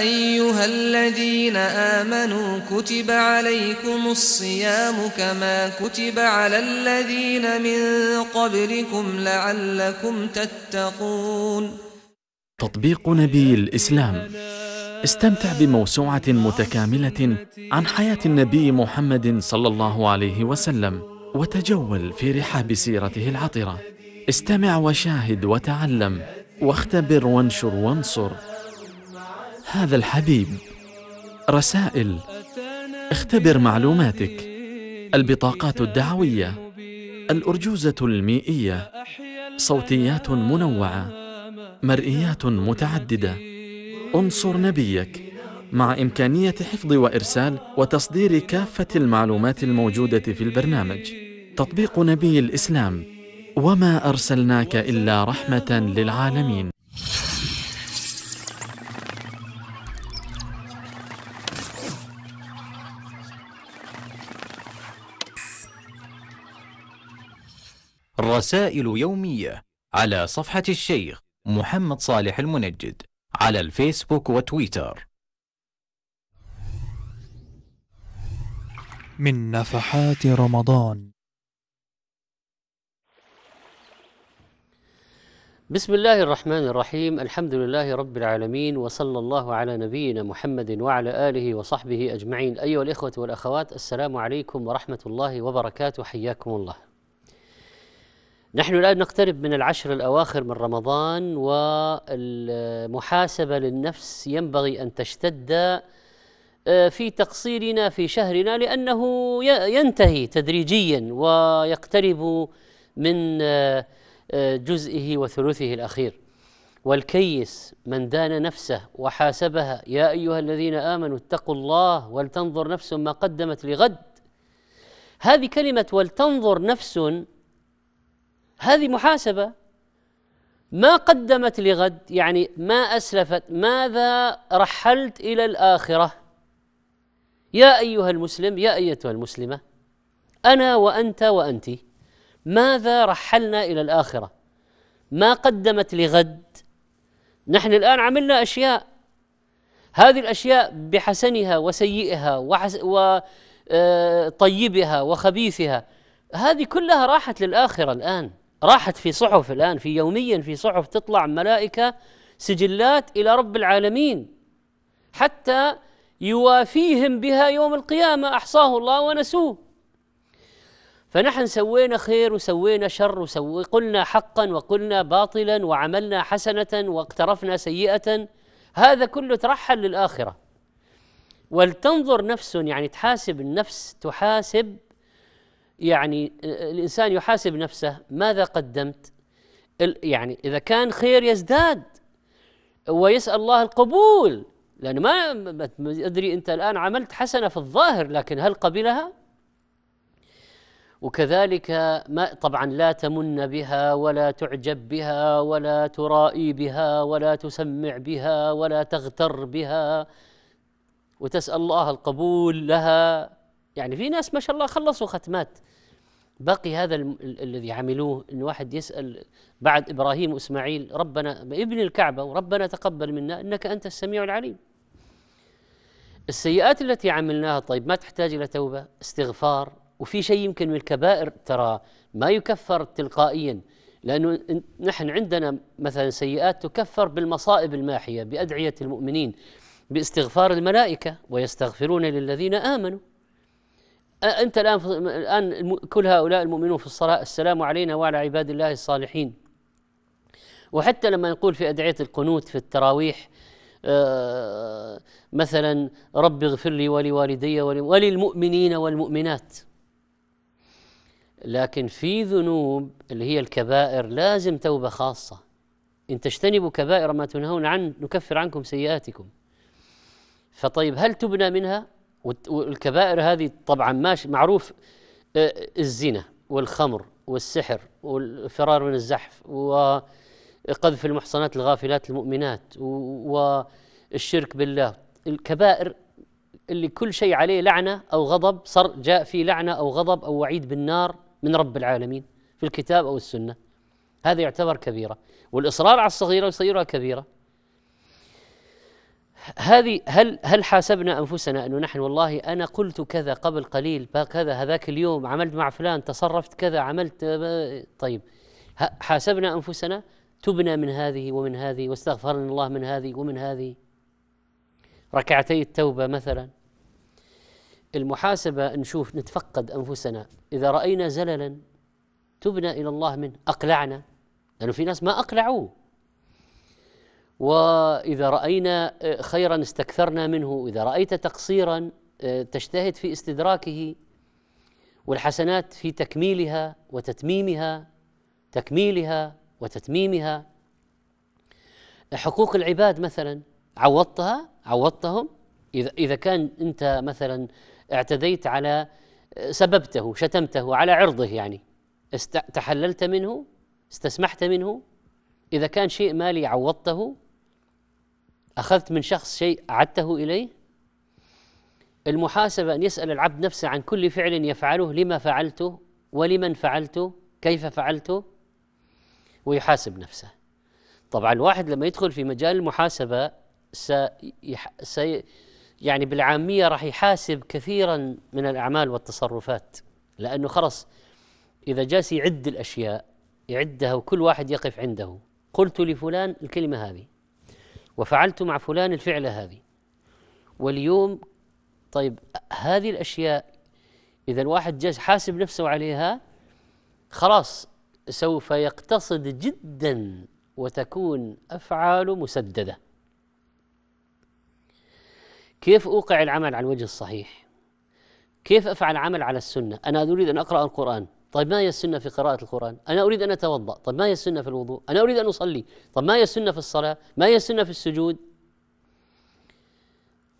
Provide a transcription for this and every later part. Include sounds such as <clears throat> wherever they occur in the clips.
أيها الذين آمنوا كتب عليكم الصيام كما كتب على الذين من قبلكم لعلكم تتقون تطبيق نبي الإسلام استمتع بموسوعة متكاملة عن حياة النبي محمد صلى الله عليه وسلم وتجول في رحاب سيرته العطرة استمع وشاهد وتعلم واختبر وانشر وانصر هذا الحبيب رسائل اختبر معلوماتك البطاقات الدعوية الأرجوزة المائية صوتيات منوعة مرئيات متعددة انصر نبيك مع إمكانية حفظ وإرسال وتصدير كافة المعلومات الموجودة في البرنامج تطبيق نبي الإسلام وما أرسلناك إلا رحمة للعالمين رسائل يومية على صفحة الشيخ محمد صالح المنجد على الفيسبوك وتويتر من نفحات رمضان بسم الله الرحمن الرحيم الحمد لله رب العالمين وصلى الله على نبينا محمد وعلى اله وصحبه اجمعين ايها الاخوه والاخوات السلام عليكم ورحمه الله وبركاته حياكم الله نحن الآن نقترب من العشر الأواخر من رمضان والمحاسبة للنفس ينبغي أن تشتد آه، في تقصيرنا في شهرنا لأنه ينتهي تدريجيا ويقترب من آه، آه، جزئه وثلثه الأخير والكيس من دان نفسه وحاسبها يا أيها الذين آمنوا اتقوا الله ولتنظر نفس ما قدمت لغد هذه كلمة ولتنظر نفس هذه محاسبة ما قدمت لغد يعني ما أسلفت ماذا رحلت إلى الآخرة يا أيها المسلم يا أيتها المسلمة أنا وأنت وأنتِ ماذا رحلنا الى الاخره ما قدمت لغد نحن الان عملنا اشياء هذه الاشياء بحسنها وسيئها وحس وطيبها آه، وخبيثها هذه كلها راحت للاخره الان راحت في صحف الآن في يوميا في صحف تطلع ملائكة سجلات إلى رب العالمين حتى يوافيهم بها يوم القيامة أحصاه الله ونسوه فنحن سوينا خير وسوينا شر وسوي قلنا حقا وقلنا باطلا وعملنا حسنة واقترفنا سيئة هذا كله ترحل للآخرة ولتنظر نفس يعني تحاسب النفس تحاسب يعني آه، آه، الانسان يحاسب نفسه ماذا قدمت يعني اذا كان خير يزداد ويسال الله القبول لانه ما ادري انت الان عملت حسنه في الظاهر لكن هل قبلها؟ وكذلك ما طبعا لا تمن بها ولا تعجب بها ولا ترائي بها ولا تسمع بها ولا تغتر بها وتسال الله القبول لها يعني في ناس ما شاء الله خلصوا ختمات بقي هذا الذي عملوه ان واحد يسال بعد ابراهيم واسماعيل ربنا ابن الكعبه وربنا تقبل منا انك انت السميع العليم. السيئات التي عملناها طيب ما تحتاج الى توبه، استغفار وفي شيء يمكن من الكبائر ترى ما يكفر تلقائيا لانه نحن عندنا مثلا سيئات تكفر بالمصائب الماحيه بادعيه المؤمنين باستغفار الملائكه ويستغفرون للذين امنوا أنت الآن الآن كل هؤلاء المؤمنون في الصلاة السلام علينا وعلى عباد الله الصالحين وحتى لما نقول في أدعية القنوت في التراويح آه، مثلا رب اغفر لي ولوالدي وللمؤمنين والمؤمنات لكن في ذنوب اللي هي الكبائر لازم توبة خاصة إن تجتنبوا كبائر ما تنهون عن نكفر عنكم سيئاتكم فطيب هل تبنى منها والكبائر هذه طبعا ماشي معروف آه، الزنا والخمر والسحر والفرار من الزحف وقذف المحصنات الغافلات المؤمنات والشرك بالله الكبائر اللي كل شيء عليه لعنه او غضب صار جاء فيه لعنه او غضب او وعيد بالنار من رب العالمين في الكتاب او السنه هذا يعتبر كبيره والاصرار على الصغيره يصيرها كبيره هذه هل هل حاسبنا انفسنا انه نحن والله انا قلت كذا قبل قليل كذا هذاك اليوم عملت مع فلان تصرفت كذا عملت طيب حاسبنا انفسنا تبنا من هذه ومن هذه واستغفرنا الله من هذه ومن هذه ركعتي التوبه مثلا المحاسبه نشوف نتفقد انفسنا اذا راينا زللا تبنا الى الله منه اقلعنا لانه في ناس ما اقلعوه واذا راينا آه، خيرا استكثرنا منه اذا رايت تقصيرا آه، تجتهد في استدراكه والحسنات في تكميلها وتتميمها تكميلها وتتميمها حقوق العباد مثلا عوضتها عوضتهم اذا اذا كان انت مثلا اعتديت على آه، سببته شتمته على عرضه يعني تحللت منه استسمحت منه اذا كان شيء مالي عوضته أخذت من شخص شيء أعدته إليه المحاسبة أن يسأل العبد نفسه عن كل فعل يفعله لما فعلته ولمن فعلته كيف فعلته ويحاسب نفسه طبعا الواحد لما يدخل في مجال المحاسبة سيح... سي... يعني بالعامية راح يحاسب كثيرا من الأعمال والتصرفات لأنه خلص إذا جالس يعد الأشياء يعدها وكل واحد يقف عنده قلت لفلان الكلمة هذه وفعلت مع فلان الفعلة هذه واليوم طيب هذه الأشياء إذا الواحد جاز حاسب نفسه عليها خلاص سوف يقتصد جدا وتكون أفعاله مسددة كيف أوقع العمل على الوجه الصحيح كيف أفعل عمل على السنة أنا أريد أن أقرأ القرآن طيب ما هي السنة في قراءة القرآن؟ أنا أريد أن أتوضأ، طيب ما هي السنة في الوضوء؟ أنا أريد أن أصلي، طيب ما هي السنة في الصلاة؟ ما هي السنة في السجود؟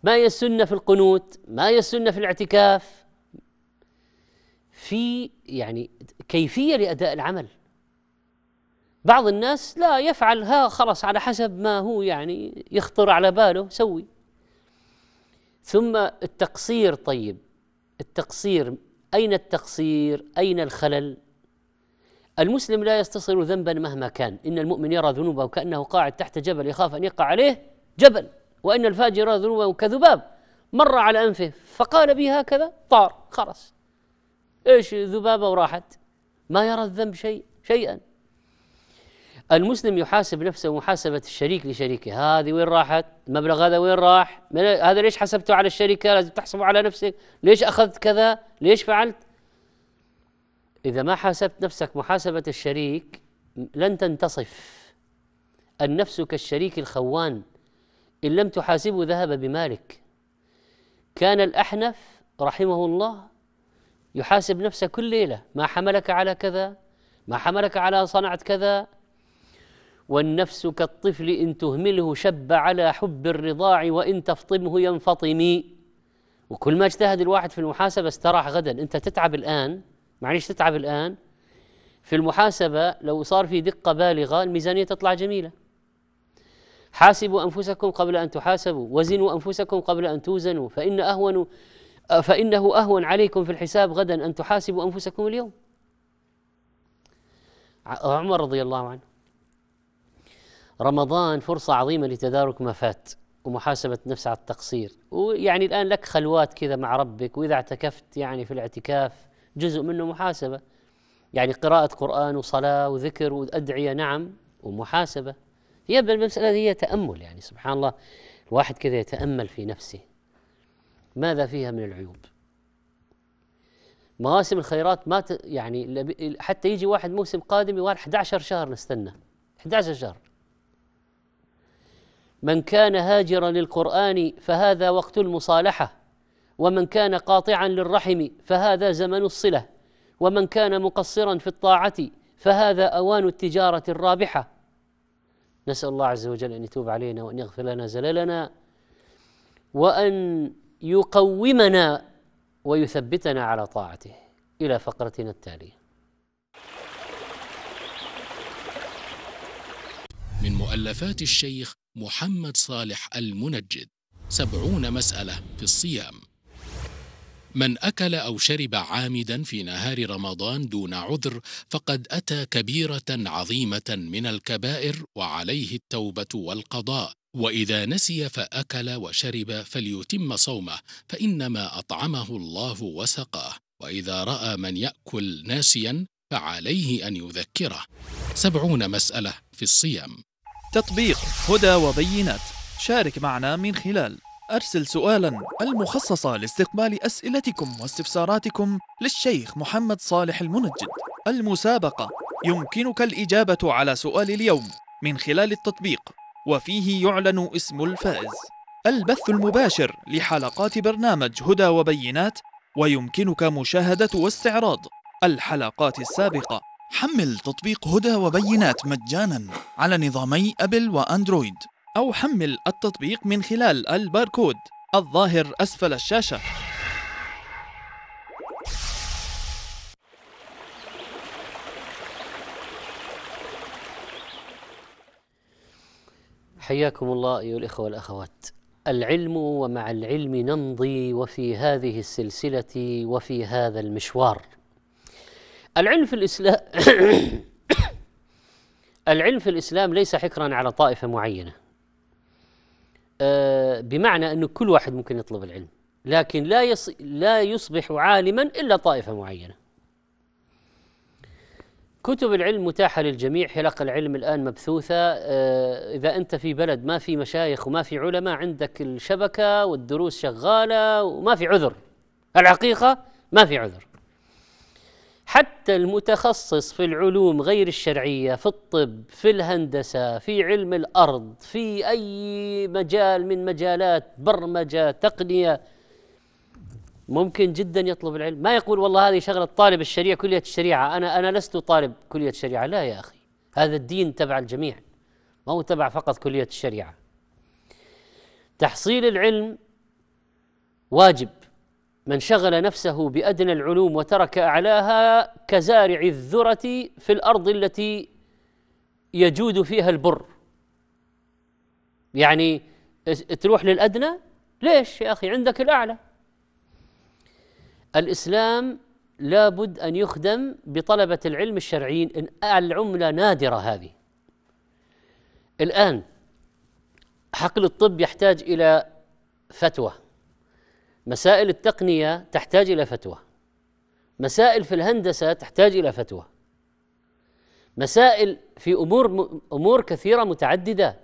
ما هي السنة في القنوت؟ ما هي السنة في الاعتكاف؟ في يعني كيفية لأداء العمل بعض الناس لا يفعل ها خلص على حسب ما هو يعني يخطر على باله سوي ثم التقصير طيب التقصير أين التقصير؟ أين الخلل؟ المسلم لا يستصغر ذنبا مهما كان إن المؤمن يرى ذنوبه كأنه قاعد تحت جبل يخاف أن يقع عليه جبل وإن الفاجر يرى ذنوبه كذباب مر على أنفه فقال به هكذا طار خرس إيش ذبابة وراحت ما يرى الذنب شيء شيئا المسلم يحاسب نفسه محاسبة الشريك لشريكه هذه وين راحت المبلغ هذا وين راح هذا ليش حسبته على الشركة لازم تحسبه على نفسك ليش أخذت كذا ليش فعلت إذا ما حاسبت نفسك محاسبة الشريك لن تنتصف النفس كالشريك الخوان إن لم تحاسبه ذهب بمالك كان الأحنف رحمه الله يحاسب نفسه كل ليلة ما حملك على كذا ما حملك على صنعت كذا والنفس كالطفل إن تهمله شب على حب الرضاع وإن تفطمه ينفطم وكل ما اجتهد الواحد في المحاسبة استراح غدا أنت تتعب الآن معلش تتعب الآن في المحاسبة لو صار في دقة بالغة الميزانية تطلع جميلة حاسبوا أنفسكم قبل أن تحاسبوا وزنوا أنفسكم قبل أن توزنوا فإن أهون فإنه أهون عليكم في الحساب غدا أن تحاسبوا أنفسكم اليوم عمر رضي الله عنه رمضان فرصة عظيمة لتدارك ما فات ومحاسبة نفس على التقصير ويعني الآن لك خلوات كذا مع ربك وإذا اعتكفت يعني في الاعتكاف جزء منه محاسبة يعني قراءة قرآن وصلاة وذكر وأدعية نعم ومحاسبة هي المسألة هي تأمل يعني سبحان الله الواحد كذا يتأمل في نفسه ماذا فيها من العيوب مواسم الخيرات ما يعني حتى يجي واحد موسم قادم يقول 11 شهر نستنى 11 شهر من كان هاجرا للقران فهذا وقت المصالحه ومن كان قاطعا للرحم فهذا زمن الصله ومن كان مقصرا في الطاعه فهذا اوان التجاره الرابحه نسال الله عز وجل ان يتوب علينا وان يغفر لنا زللنا وان يقومنا ويثبتنا على طاعته الى فقرتنا التاليه من مؤلفات الشيخ محمد صالح المنجد سبعون مسألة في الصيام من أكل أو شرب عامدا في نهار رمضان دون عذر فقد أتى كبيرة عظيمة من الكبائر وعليه التوبة والقضاء واذا نسي فاكل وشرب فليتم صومه فانما اطعمه الله وسقاه واذا راى من ياكل ناسيا فعليه ان يذكره سبعون مساله في الصيام تطبيق هدى وبينات شارك معنا من خلال أرسل سؤالا المخصصة لاستقبال أسئلتكم واستفساراتكم للشيخ محمد صالح المنجد المسابقة يمكنك الإجابة على سؤال اليوم من خلال التطبيق وفيه يعلن اسم الفائز البث المباشر لحلقات برنامج هدى وبينات ويمكنك مشاهدة واستعراض الحلقات السابقة حمل تطبيق هدى وبينات مجانا على نظامي أبل وأندرويد أو حمل التطبيق من خلال الباركود الظاهر أسفل الشاشة حياكم الله أيها الإخوة والأخوات العلم ومع العلم نمضي وفي هذه السلسلة وفي هذا المشوار العلم في الإسلام <coughs> العلم في الإسلام ليس حكرا على طائفة معينة آه، بمعنى أنه كل واحد ممكن يطلب العلم لكن لا, يص... لا يصبح عالما إلا طائفة معينة كتب العلم متاحة للجميع حلق العلم الآن مبثوثة آه، إذا أنت في بلد ما في مشايخ وما في علماء عندك الشبكة والدروس شغالة وما في عذر الحقيقة ما في عذر حتى المتخصص في العلوم غير الشرعيه في الطب في الهندسه في علم الارض في اي مجال من مجالات برمجه تقنيه ممكن جدا يطلب العلم ما يقول والله هذه شغله طالب الشريعه كليه الشريعه انا انا لست طالب كليه الشريعه لا يا اخي هذا الدين تبع الجميع ما هو تبع فقط كليه الشريعه تحصيل العلم واجب من شغل نفسه بادنى العلوم وترك اعلاها كزارع الذره في الارض التي يجود فيها البر يعني تروح للادنى ليش يا اخي عندك الاعلى الاسلام لابد ان يخدم بطلبه العلم الشرعيين ان العمله نادره هذه الان حقل الطب يحتاج الى فتوى مسائل التقنيه تحتاج الى فتوى مسائل في الهندسه تحتاج الى فتوى مسائل في امور امور كثيره متعدده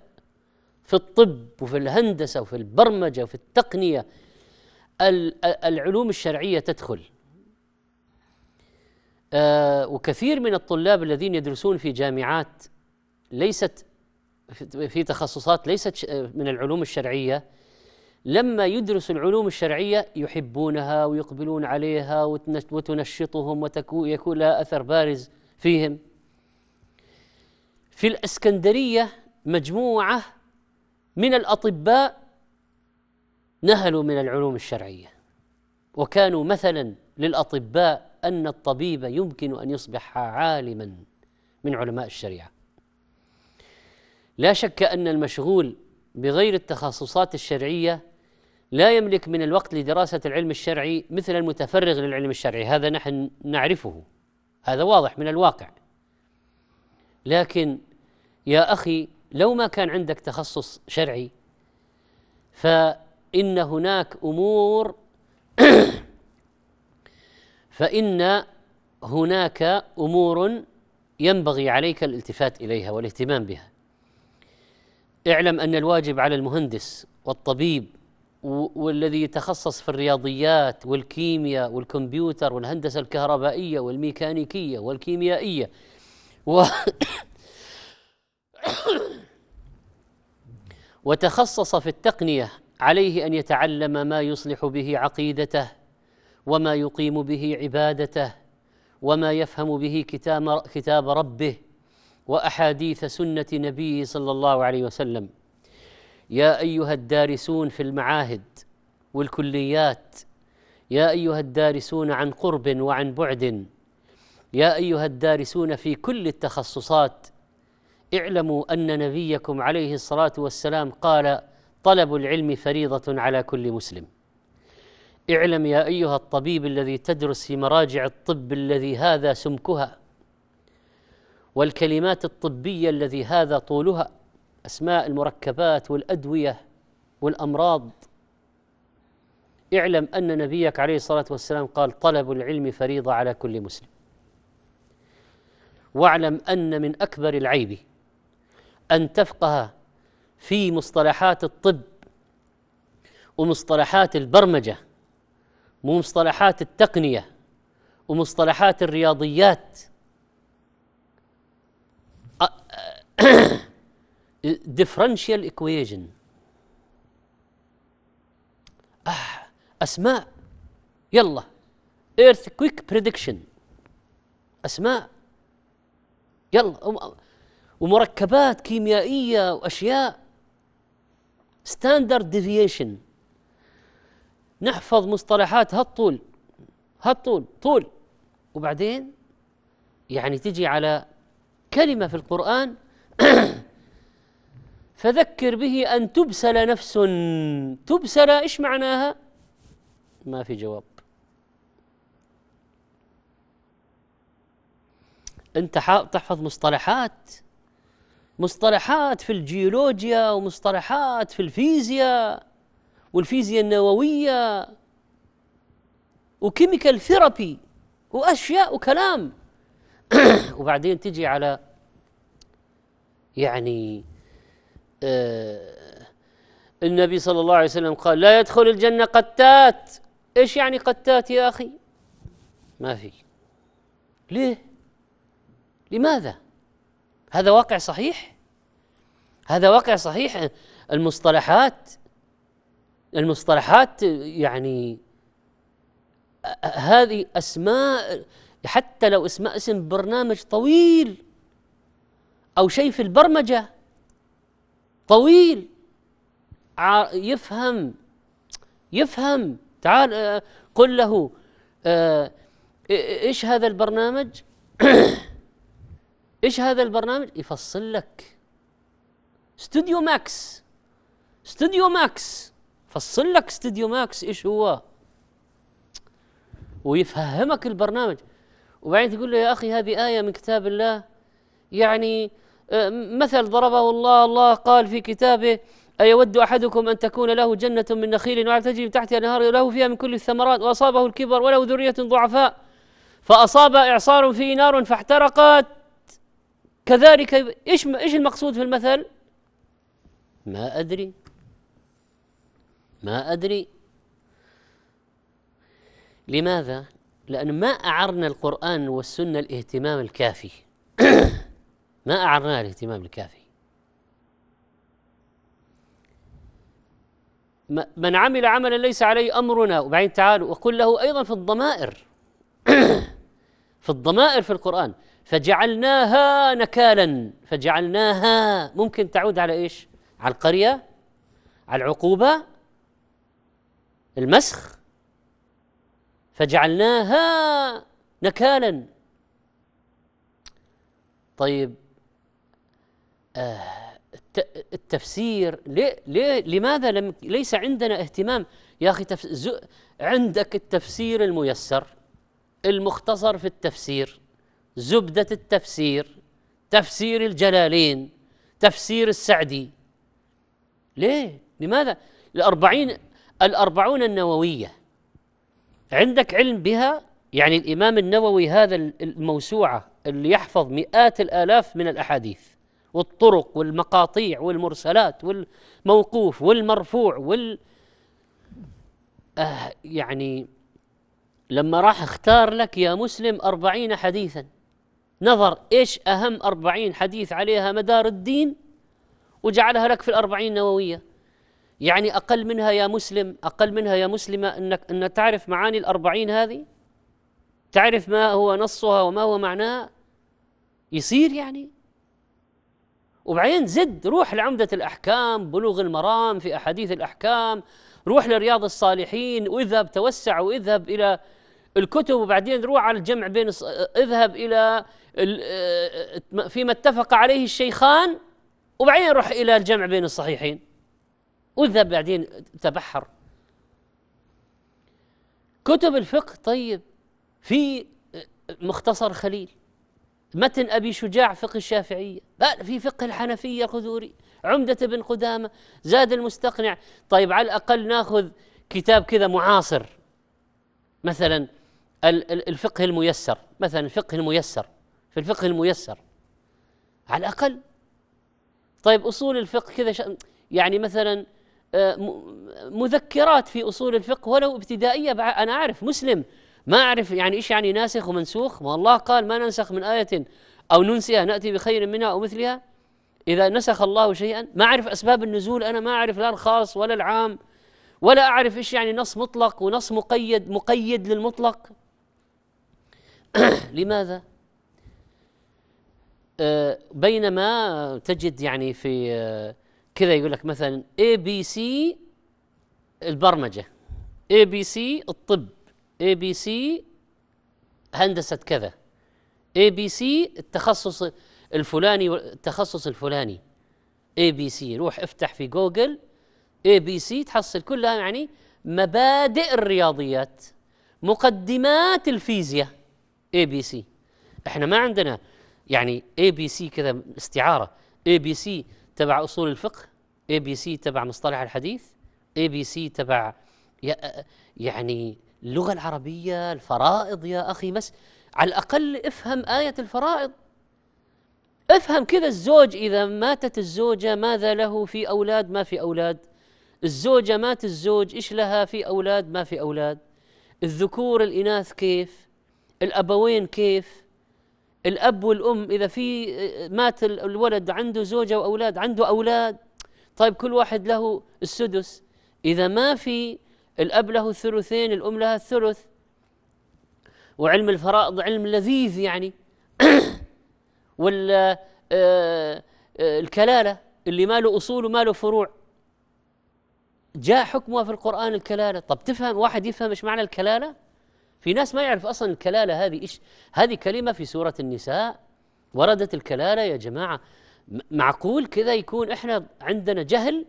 في الطب وفي الهندسه وفي البرمجه وفي التقنيه العلوم الشرعيه تدخل آه، وكثير من الطلاب الذين يدرسون في جامعات ليست في تخصصات ليست من العلوم الشرعيه لما يدرس العلوم الشرعية يحبونها ويقبلون عليها وتنشطهم ويكون لها أثر بارز فيهم في الاسكندرية مجموعة من الأطباء نهلوا من العلوم الشرعية وكانوا مثلا للأطباء أن الطبيب يمكن أن يصبح عالما من علماء الشريعة لا شك أن المشغول بغير التخصصات الشرعية لا يملك من الوقت لدراسة العلم الشرعي مثل المتفرغ للعلم الشرعي هذا نحن نعرفه هذا واضح من الواقع لكن يا أخي لو ما كان عندك تخصص شرعي فإن هناك أمور <coughs> فإن هناك أمور ينبغي عليك الالتفات إليها والاهتمام بها اعلم أن الواجب على المهندس والطبيب والذي يتخصص في الرياضيات والكيمياء والكمبيوتر والهندسه الكهربائيه والميكانيكيه والكيميائيه و وتخصص في التقنيه عليه ان يتعلم ما يصلح به عقيدته وما يقيم به عبادته وما يفهم به كتاب كتاب ربه واحاديث سنه نبيه صلى الله عليه وسلم يا ايها الدارسون في المعاهد والكليات يا ايها الدارسون عن قرب وعن بعد يا ايها الدارسون في كل التخصصات اعلموا ان نبيكم عليه الصلاه والسلام قال طلب العلم فريضه على كل مسلم اعلم يا ايها الطبيب الذي تدرس في مراجع الطب الذي هذا سمكها والكلمات الطبيه الذي هذا طولها أسماء المركبات والأدوية والأمراض اعلم أن نبيك عليه الصلاة والسلام قال طلب العلم فريضة على كل مسلم واعلم أن من أكبر العيب أن تفقه في مصطلحات الطب ومصطلحات البرمجة ومصطلحات التقنية ومصطلحات الرياضيات <clears throat> <clears throat> differential equation آه أسماء يلا earthquake prediction أسماء يلا ومركبات كيميائية وأشياء ستاندرد ديفيشن نحفظ مصطلحات هالطول هالطول طول وبعدين يعني تجي على كلمة في القرآن <coughs> فذكر به أن تبسل نفس تبسل إيش معناها ما في جواب أنت تحفظ مصطلحات مصطلحات في الجيولوجيا ومصطلحات في الفيزياء والفيزياء النووية وكيميكال ثيرابي وأشياء وكلام <coughs> وبعدين تجي على يعني آه، النبي صلى الله عليه وسلم قال لا يدخل الجنة قتات إيش يعني قتات يا أخي ما في ليه لماذا هذا واقع صحيح هذا واقع صحيح المصطلحات المصطلحات يعني آه، هذه أسماء حتى لو اسماء اسم برنامج طويل أو شيء في البرمجة طويل يفهم يفهم تعال آه، قل له آه، ايش هذا البرنامج <coughs> ايش هذا البرنامج يفصل لك استوديو ماكس استوديو ماكس فصل لك استوديو ماكس ايش هو ويفهمك البرنامج وبعدين تقول له يا اخي هذه ايه من كتاب الله يعني أه، مثل ضربه الله الله قال في كتابه أيود أحدكم أن تكون له جنة من نخيل وعلى تجري تحتها أنهار له فيها من كل الثمرات وأصابه الكبر وله ذرية ضعفاء فأصاب إعصار فيه نار فاحترقت كذلك إيش إيش المقصود في المثل؟ ما أدري ما أدري لماذا؟ لأن ما أعرنا القرآن والسنة الاهتمام الكافي <coughs> ما أعرنا الاهتمام الكافي من عمل عملا ليس عليه أمرنا وبعدين تعالوا وقل له أيضا في الضمائر <clears throat> في الضمائر في القرآن فجعلناها نكالا فجعلناها ممكن تعود على إيش على القرية على العقوبة المسخ فجعلناها نكالا طيب آه، التفسير ليه ليه لماذا لم ليس عندنا اهتمام يا اخي عندك التفسير الميسر المختصر في التفسير زبده التفسير تفسير الجلالين تفسير السعدي ليه لماذا الأربعين الأربعون النووية عندك علم بها يعني الإمام النووي هذا الموسوعة اللي يحفظ مئات الآلاف من الأحاديث والطرق والمقاطيع والمرسلات والموقوف والمرفوع وال آه يعني لما راح اختار لك يا مسلم أربعين حديثا نظر إيش أهم أربعين حديث عليها مدار الدين وجعلها لك في الأربعين نووية يعني أقل منها يا مسلم أقل منها يا مسلمة أنك أن تعرف معاني الأربعين هذه تعرف ما هو نصها وما هو معناها يصير يعني وبعدين زد روح لعمدة الأحكام بلوغ المرام في أحاديث الأحكام روح لرياض الصالحين واذهب توسع واذهب إلى الكتب وبعدين روح على الجمع بين اذهب إلى اه، فيما اتفق عليه الشيخان وبعدين روح إلى الجمع بين الصحيحين واذهب بعدين تبحر كتب الفقه طيب في مختصر خليل متن أبي شجاع فقه الشافعية في فقه الحنفية الخذوري عمدة بن قدامة زاد المستقنع طيب على الأقل ناخذ كتاب كذا معاصر مثلا الفقه الميسر مثلا الفقه الميسر في الفقه الميسر على الأقل طيب أصول الفقه كذا يعني مثلا آه، مذكرات في أصول الفقه ولو ابتدائية أنا أعرف مسلم ما أعرف يعني إيش يعني ناسخ ومنسوخ ما الله قال ما ننسخ من آية أو ننسيها نأتي بخير منها أو مثلها إذا نسخ الله شيئا ما أعرف أسباب النزول أنا ما أعرف لا الخاص ولا العام ولا أعرف إيش يعني نص مطلق ونص مقيد مقيد للمطلق <coughs> لماذا؟ آه، بينما تجد يعني في آه، كذا يقول لك مثلا اي بي سي البرمجه اي بي سي الطب اي بي سي هندسه كذا اي بي سي التخصص الفلاني التخصص الفلاني اي بي سي روح افتح في جوجل اي بي سي تحصل كلها يعني مبادئ الرياضيات مقدمات الفيزياء اي بي سي احنا ما عندنا يعني اي بي سي كذا استعاره اي بي سي تبع اصول الفقه اي بي سي تبع مصطلح الحديث اي بي سي تبع يعني اللغة العربية الفرائض يا أخي مس على الأقل افهم آية الفرائض افهم كذا الزوج إذا ماتت الزوجة ماذا له في أولاد ما في أولاد الزوجة مات الزوج إيش لها في أولاد ما في أولاد الذكور الإناث كيف الأبوين كيف الأب والأم إذا في مات الولد عنده زوجة وأولاد عنده أولاد طيب كل واحد له السدس إذا ما في الأب له الثلثين الأم لها الثلث وعلم الفرائض علم لذيذ يعني <coughs> والكلالة آه، آه، اللي ما له أصول وما له فروع جاء حكمها في القرآن الكلالة طب تفهم واحد يفهم إيش معنى الكلالة في ناس ما يعرف أصلا الكلالة هذه إيش هذه كلمة في سورة النساء وردت الكلالة يا جماعة معقول كذا يكون إحنا عندنا جهل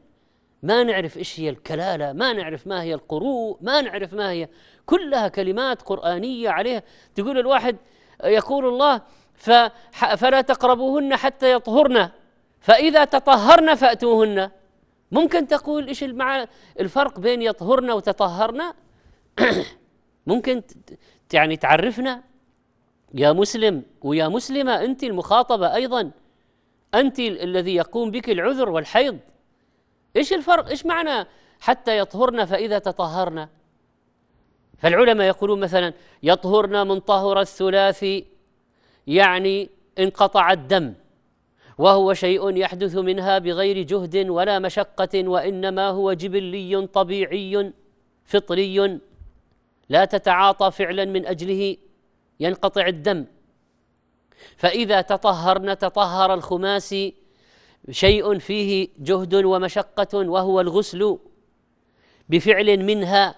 ما نعرف إيش هي الكلالة ما نعرف ما هي القروء ما نعرف ما هي كلها كلمات قرآنية عليها تقول الواحد يقول الله فلا تقربوهن حتى يطهرن فإذا تطهرن فأتوهن ممكن تقول إيش المع... الفرق بين يطهرن وتطهرن <coughs> ممكن يعني تعرفنا يا مسلم ويا مسلمة أنت المخاطبة أيضا أنت الذي يقوم بك العذر والحيض إيش الفرق إيش معنى حتى يطهرنا فإذا تطهرنا؟ فالعلماء يقولون مثلا يطهرنا من طهر الثلاثي يعني انقطع الدم وهو شيء يحدث منها بغير جهد ولا مشقة وإنما هو جبلي طبيعي فطري لا تتعاطى فعلا من أجله ينقطع الدم فإذا تطهرنا تطهر الخماسي شيء فيه جهد ومشقة وهو الغسل بفعل منها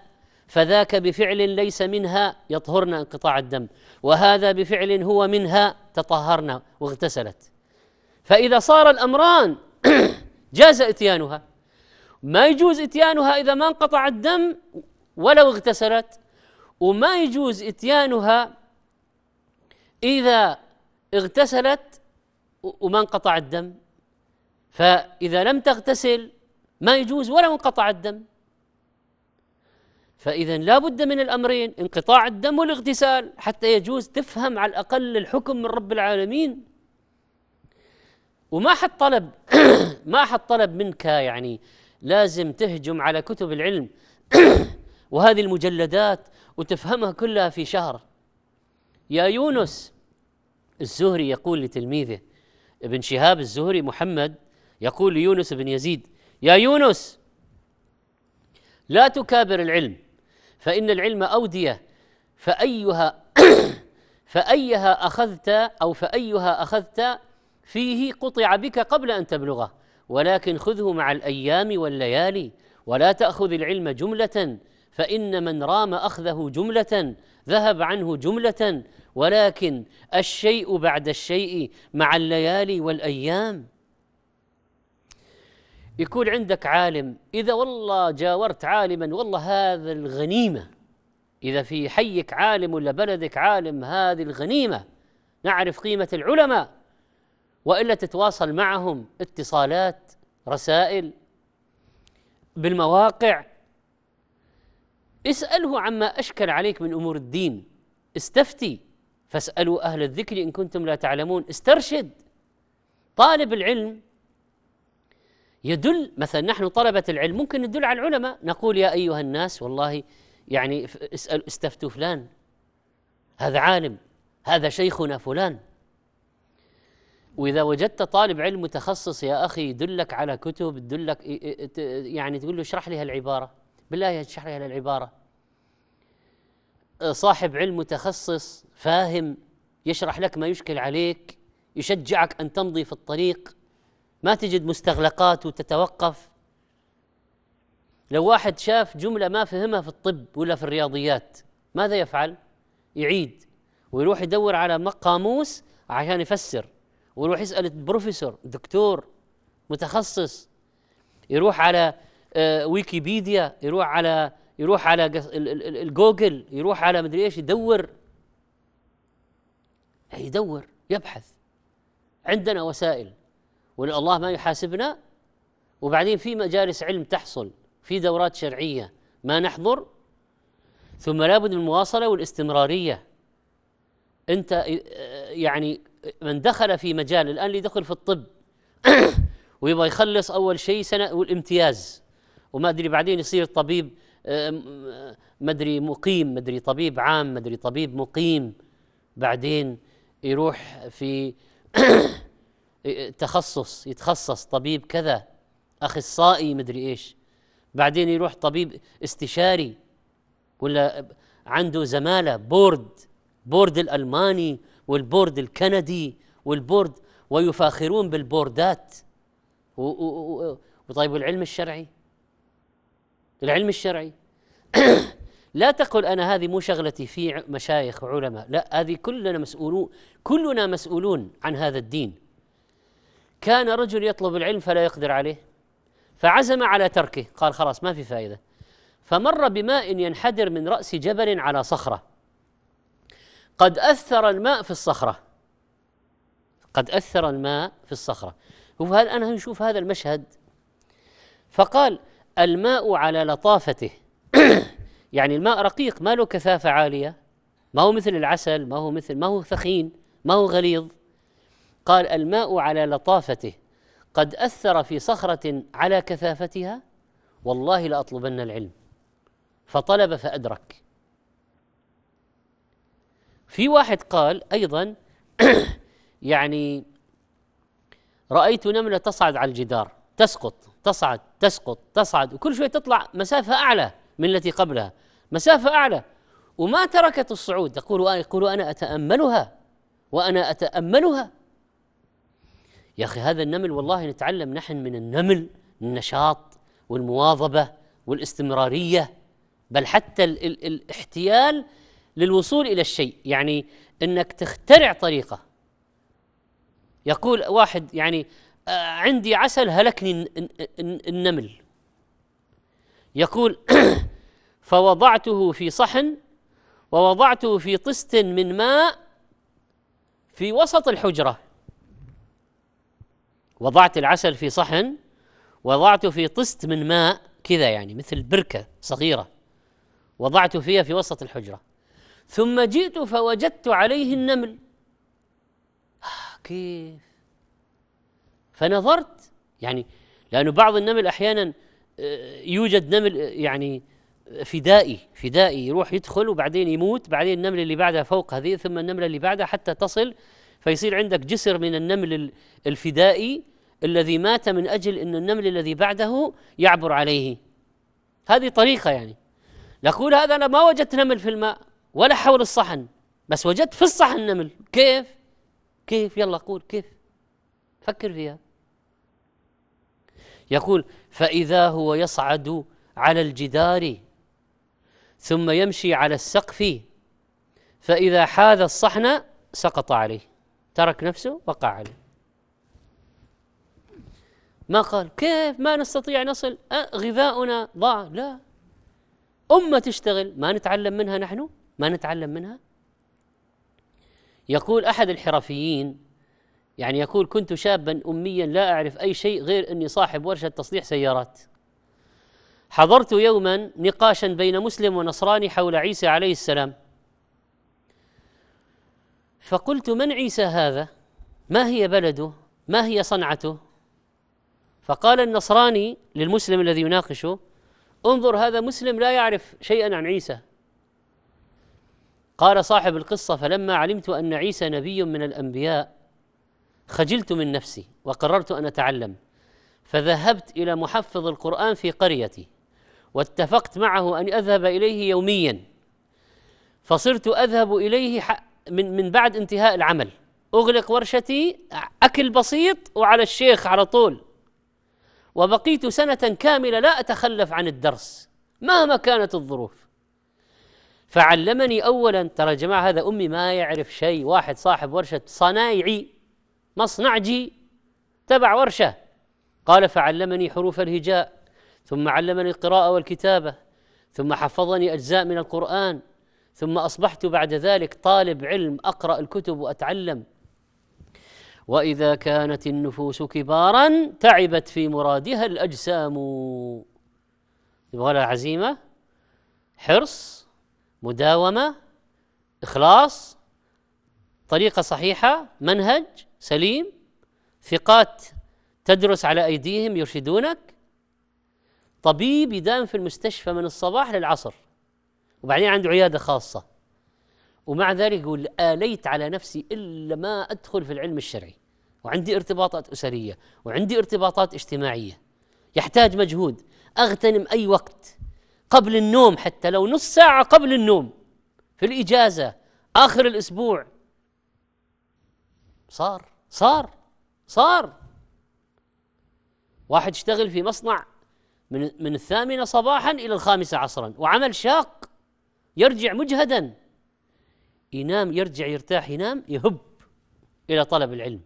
فذاك بفعل ليس منها يطهرنا انقطاع الدم وهذا بفعل هو منها تطهرنا واغتسلت فإذا صار الأمران <coughs> جاز إتيانها ما يجوز إتيانها إذا ما انقطع الدم ولو اغتسلت وما يجوز إتيانها إذا اغتسلت وما انقطع الدم فإذا لم تغتسل ما يجوز ولو انقطع الدم فإذا لا بد من الأمرين انقطاع الدم والاغتسال حتى يجوز تفهم على الأقل الحكم من رب العالمين وما حد طلب <coughs> ما حد طلب منك يعني لازم تهجم على كتب العلم <coughs> وهذه المجلدات وتفهمها كلها في شهر يا يونس الزهري يقول لتلميذه ابن شهاب الزهري محمد يقول ليونس بن يزيد يا يونس لا تكابر العلم فإن العلم أودية فأيها <coughs> فأيها أخذت أو فأيها أخذت فيه قطع بك قبل أن تبلغه ولكن خذه مع الأيام والليالي ولا تأخذ العلم جملة فإن من رام أخذه جملة ذهب عنه جملة ولكن الشيء بعد الشيء مع الليالي والأيام يكون عندك عالم إذا والله جاورت عالما والله هذا الغنيمة إذا في حيك عالم ولا بلدك عالم هذه الغنيمة نعرف قيمة العلماء وإلا تتواصل معهم اتصالات رسائل بالمواقع اسأله عما أشكل عليك من أمور الدين استفتي فاسألوا أهل الذكر إن كنتم لا تعلمون استرشد طالب العلم يدل مثلا نحن طلبة العلم ممكن ندل على العلماء نقول يا أيها الناس والله يعني اسأل استفتوا فلان هذا عالم هذا شيخنا فلان وإذا وجدت طالب علم متخصص يا أخي يدلك على كتب يدلك يعني تقول له اشرح لي هالعبارة بالله اشرح لي هالعبارة صاحب علم متخصص فاهم يشرح لك ما يشكل عليك يشجعك أن تمضي في الطريق ما تجد مستغلقات وتتوقف لو واحد شاف جملة ما فهمها في الطب ولا في الرياضيات ماذا يفعل؟ يعيد ويروح يدور على قاموس عشان يفسر ويروح يسأل البروفيسور دكتور متخصص يروح على آه، ويكيبيديا يروح على يروح على الجوجل يروح على مدري ايش يدور يدور يبحث عندنا وسائل وان الله ما يحاسبنا وبعدين في مجالس علم تحصل في دورات شرعيه ما نحضر ثم لابد من المواصله والاستمراريه انت آه، يعني من دخل في مجال الان اللي دخل في الطب <coughs> ويبغى يخلص اول شيء سنه والامتياز وما ادري بعدين يصير طبيب آه، مدري آه، مقيم مدري طبيب عام مدري طبيب مقيم بعدين يروح في <coughs> تخصص يتخصص طبيب كذا اخصائي مدري ايش بعدين يروح طبيب استشاري ولا عنده زماله بورد بورد الالماني والبورد الكندي والبورد ويفاخرون بالبوردات وطيب والعلم الشرعي العلم الشرعي <coughs> لا تقل انا هذه مو شغلتي في مشايخ وعلماء لا هذه كلنا مسؤولون كلنا مسؤولون عن هذا الدين كان رجل يطلب العلم فلا يقدر عليه فعزم على تركه قال خلاص ما في فائده فمر بماء ينحدر من راس جبل على صخره قد اثر الماء في الصخره قد اثر الماء في الصخره أنا نشوف هذا المشهد فقال الماء على لطافته <coughs> يعني الماء رقيق ما له كثافه عاليه ما هو مثل العسل ما هو مثل ما هو ثخين ما هو غليظ قال الماء على لطافته قد اثر في صخره على كثافتها والله لاطلبن العلم فطلب فادرك في واحد قال ايضا <clears throat> يعني رايت نمله تصعد على الجدار تسقط تصعد تسقط تصعد وكل شوي تطلع مسافه اعلى من التي قبلها مسافه اعلى وما تركت الصعود تقول يقول انا اتاملها وانا اتاملها يا أخي هذا النمل والله نتعلم نحن من النمل النشاط والمواظبة والاستمرارية بل حتى ال ال الاحتيال للوصول إلى الشيء يعني أنك تخترع طريقة يقول واحد يعني آه، عندي عسل هلكني النمل يقول <clears throat> فوضعته في صحن ووضعته في طست من ماء في وسط الحجره وضعت العسل في صحن وضعته في طست من ماء كذا يعني مثل بركة صغيرة وضعت فيها في وسط الحجرة ثم جئت فوجدت عليه النمل آه كيف فنظرت يعني لأنه بعض النمل أحيانا آه، يوجد نمل آه، يعني فدائي فدائي يروح يدخل وبعدين يموت بعدين النملة اللي بعدها فوق هذه ثم النملة اللي بعدها حتى تصل فيصير عندك جسر من النمل الفدائي الذي مات من اجل ان النمل الذي بعده يعبر عليه هذه طريقه يعني نقول هذا انا ما وجدت نمل في الماء ولا حول الصحن بس وجدت في الصحن نمل كيف كيف يلا قول كيف فكر فيها يقول فاذا هو يصعد على الجدار ثم يمشي على السقف فاذا حاذ الصحن سقط عليه ترك نفسه وقع عليه ما قال كيف ما نستطيع نصل أه غذاؤنا ضاع لا أمة تشتغل ما نتعلم منها نحن ما نتعلم منها يقول أحد الحرفيين يعني يقول كنت شابا أميا لا أعرف أي شيء غير أني صاحب ورشة تصليح سيارات حضرت يوما نقاشا بين مسلم ونصراني حول عيسى عليه السلام فقلت من عيسى هذا ما هي بلده ما هي صنعته فقال النصراني للمسلم الذي يناقشه انظر هذا مسلم لا يعرف شيئا عن عيسى قال صاحب القصه فلما علمت ان عيسى نبي من الانبياء خجلت من نفسي وقررت ان اتعلم فذهبت الى محفظ القران في قريتي واتفقت معه ان اذهب اليه يوميا فصرت اذهب اليه من من بعد انتهاء العمل اغلق ورشتي اكل بسيط وعلى الشيخ على طول وبقيت سنه كامله لا اتخلف عن الدرس مهما كانت الظروف فعلمني اولا ترى يا جماعه هذا امي ما يعرف شيء واحد صاحب ورشه صنايعي مصنعجي تبع ورشه قال فعلمني حروف الهجاء ثم علمني القراءه والكتابه ثم حفظني اجزاء من القران ثم اصبحت بعد ذلك طالب علم اقرا الكتب واتعلم واذا كانت النفوس كبارا تعبت في مرادها الاجسام يبغى لها عزيمه حرص مداومه اخلاص طريقه صحيحه منهج سليم ثقات تدرس على ايديهم يرشدونك طبيب يدام في المستشفى من الصباح للعصر وبعدين عنده عياده خاصه ومع ذلك يقول آليت على نفسي إلا ما أدخل في العلم الشرعي وعندي ارتباطات أسرية وعندي ارتباطات اجتماعية يحتاج مجهود أغتنم أي وقت قبل النوم حتى لو نص ساعة قبل النوم في الإجازة آخر الأسبوع صار صار صار واحد اشتغل في مصنع من من الثامنة صباحا إلى الخامسة عصرا وعمل شاق يرجع مجهدا ينام يرجع يرتاح ينام يهب الى طلب العلم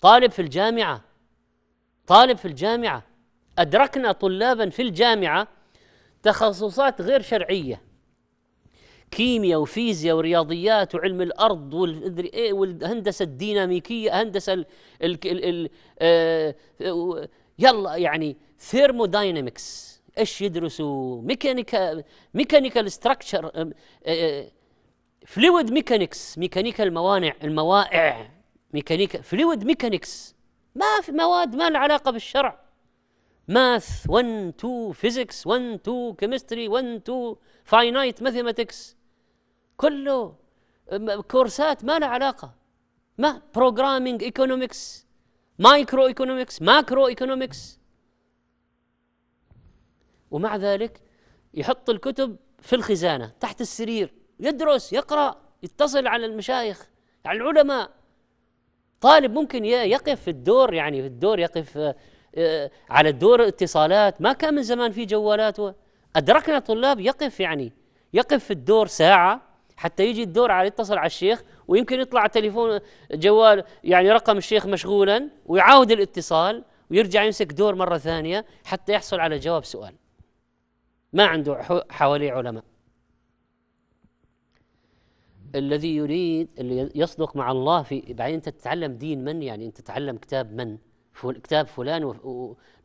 طالب في الجامعه طالب في الجامعه ادركنا طلابا في الجامعه تخصصات غير شرعيه كيمياء وفيزياء ورياضيات وعلم الارض والادري ايه والهندسه الديناميكيه هندسه ال ال ال آه، يلا يعني ثيرموداينامكس ايش يدرسوا ميكانيكا ميكانيكال ستراكشر فلويد ميكانكس ميكانيكا الموانع الموائع ميكانيكا فلويد ميكانكس ما في مواد ما لها علاقه بالشرع ماث 1 2 فيزكس 1 2 كيمستري 1 2 فاينايت ماثيماتكس كله كورسات ما لها علاقه ما بروجرامينج ايكونومكس مايكرو ايكونومكس ماكرو ايكونومكس ومع ذلك يحط الكتب في الخزانة تحت السرير يدرس يقرأ يتصل على المشايخ على العلماء طالب ممكن يقف في الدور يعني في الدور يقف آه، آه، على الدور اتصالات ما كان من زمان في جوالات أدركنا طلاب يقف يعني يقف في الدور ساعة حتى يجي الدور على يتصل على الشيخ ويمكن يطلع تليفون جوال يعني رقم الشيخ مشغولا ويعاود الاتصال ويرجع يمسك دور مرة ثانية حتى يحصل على جواب سؤال ما عنده حواليه علماء الذي يريد اللي يصدق مع الله في بعدين انت تتعلم دين من يعني انت تتعلم كتاب من كتاب فلان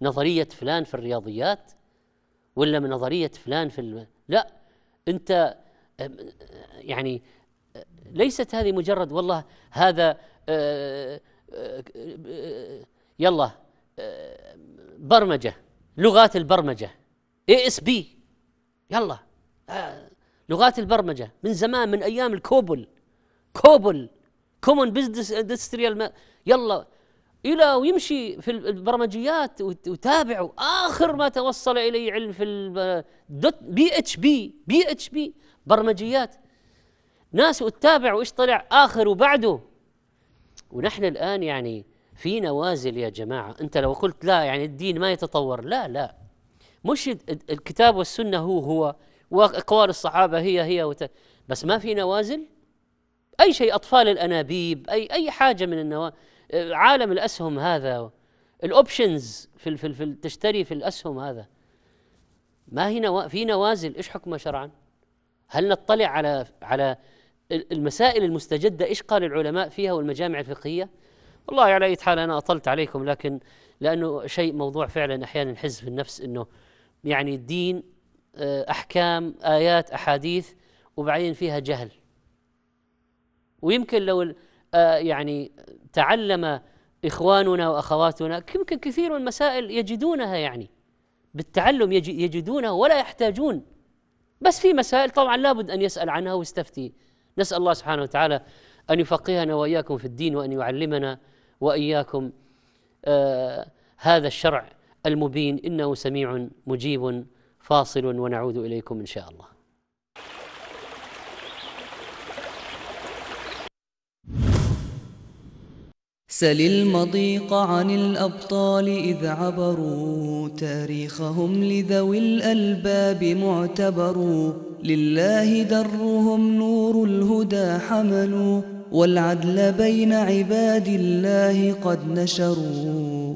ونظريه فلان في الرياضيات ولا من نظريه فلان في الم... لا انت يعني ليست هذه مجرد والله هذا آه، آه، يلا آه، برمجه لغات البرمجه اي اس بي يلا آه، لغات البرمجه من زمان من ايام الكوبل كوبل كومن بزنس اندستريال يلا الى ويمشي في البرمجيات وتابعوا اخر ما توصل اليه علم في الدوت بي اتش بي بي اتش بي برمجيات ناس وتابع وايش طلع اخر وبعده ونحن الان يعني في نوازل يا جماعه انت لو قلت لا يعني الدين ما يتطور لا لا مش الكتاب والسنه هو هو واقوال الصحابه هي هي وت... بس ما في نوازل اي شيء اطفال الانابيب اي اي حاجه من النوا عالم الاسهم هذا الاوبشنز في في, في تشتري في الاسهم هذا ما هي نوا... في نوازل ايش حكمها شرعا؟ هل نطلع على على المسائل المستجده ايش قال العلماء فيها والمجامع الفقهيه؟ والله على اي حال انا اطلت عليكم لكن لانه شيء موضوع فعلا احيانا نحز في النفس انه يعني الدين آه، أحكام آيات أحاديث وبعدين فيها جهل ويمكن لو آه، يعني تعلم إخواننا وأخواتنا يمكن كثير من المسائل يجدونها يعني بالتعلم يجدونها ولا يحتاجون بس في مسائل طبعا لابد أن يسأل عنها ويستفتي نسأل الله سبحانه وتعالى أن يفقهنا وإياكم في الدين وأن يعلمنا وإياكم آه هذا الشرع المبين انه سميع مجيب فاصل ونعود اليكم ان شاء الله. سل المضيق عن الأبطال إذ عبروا تاريخهم لذوي الألباب معتبروا لله درهم نور الهدى حملوا والعدل بين عباد الله قد نشروا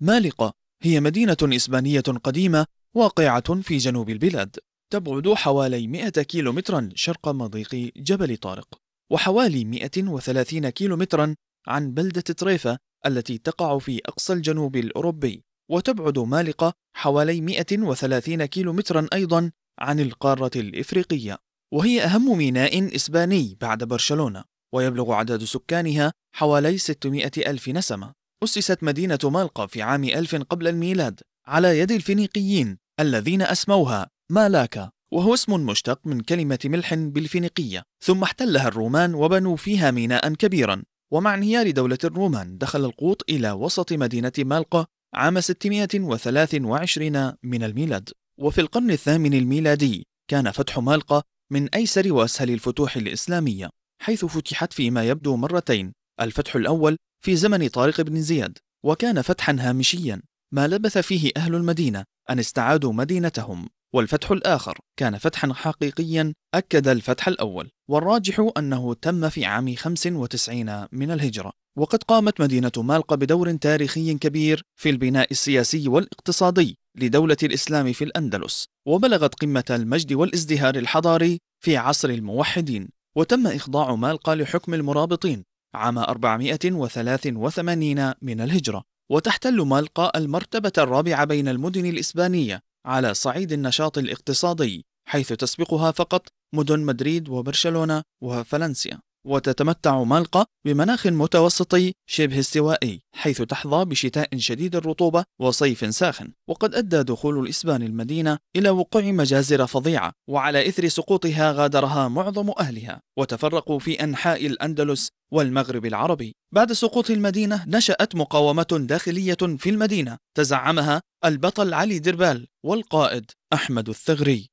مالقة هي مدينة إسبانية قديمة واقعة في جنوب البلاد تبعد حوالي 100 كيلومترا شرق مضيق جبل طارق وحوالي 130 كيلومترا عن بلدة طريفة التي تقع في أقصى الجنوب الأوروبي وتبعد مالقة حوالي 130 كيلومترا أيضا عن القارة الإفريقية وهي أهم ميناء إسباني بعد برشلونة ويبلغ عدد سكانها حوالي 600 ألف نسمة أسست مدينة مالقا في عام 1000 قبل الميلاد على يد الفينيقيين الذين أسموها مالاكا وهو اسم مشتق من كلمة ملح بالفينيقية ثم احتلها الرومان وبنوا فيها ميناء كبيرا ومع انهيار دولة الرومان دخل القوط إلى وسط مدينة مالقا عام 623 من الميلاد وفي القرن الثامن الميلادي كان فتح مالقا من أيسر وأسهل الفتوح الإسلامية حيث فتحت فيما يبدو مرتين الفتح الأول في زمن طارق بن زياد وكان فتحا هامشيا ما لبث فيه أهل المدينة أن استعادوا مدينتهم والفتح الآخر كان فتحا حقيقيا أكد الفتح الأول والراجح أنه تم في عام 95 من الهجرة وقد قامت مدينة مالقة بدور تاريخي كبير في البناء السياسي والاقتصادي لدولة الإسلام في الأندلس وبلغت قمة المجد والازدهار الحضاري في عصر الموحدين وتم إخضاع مالقة لحكم المرابطين عام 483 من الهجرة وتحتل مالقا المرتبة الرابعة بين المدن الإسبانية على صعيد النشاط الاقتصادي حيث تسبقها فقط مدن مدريد وبرشلونة وفالنسيا وتتمتع مالقا بمناخ متوسطي شبه استوائي حيث تحظى بشتاء شديد الرطوبة وصيف ساخن وقد أدى دخول الإسبان المدينة إلى وقوع مجازر فظيعة وعلى إثر سقوطها غادرها معظم أهلها وتفرقوا في أنحاء الأندلس والمغرب العربي بعد سقوط المدينة نشأت مقاومة داخلية في المدينة تزعمها البطل علي دربال والقائد أحمد الثغري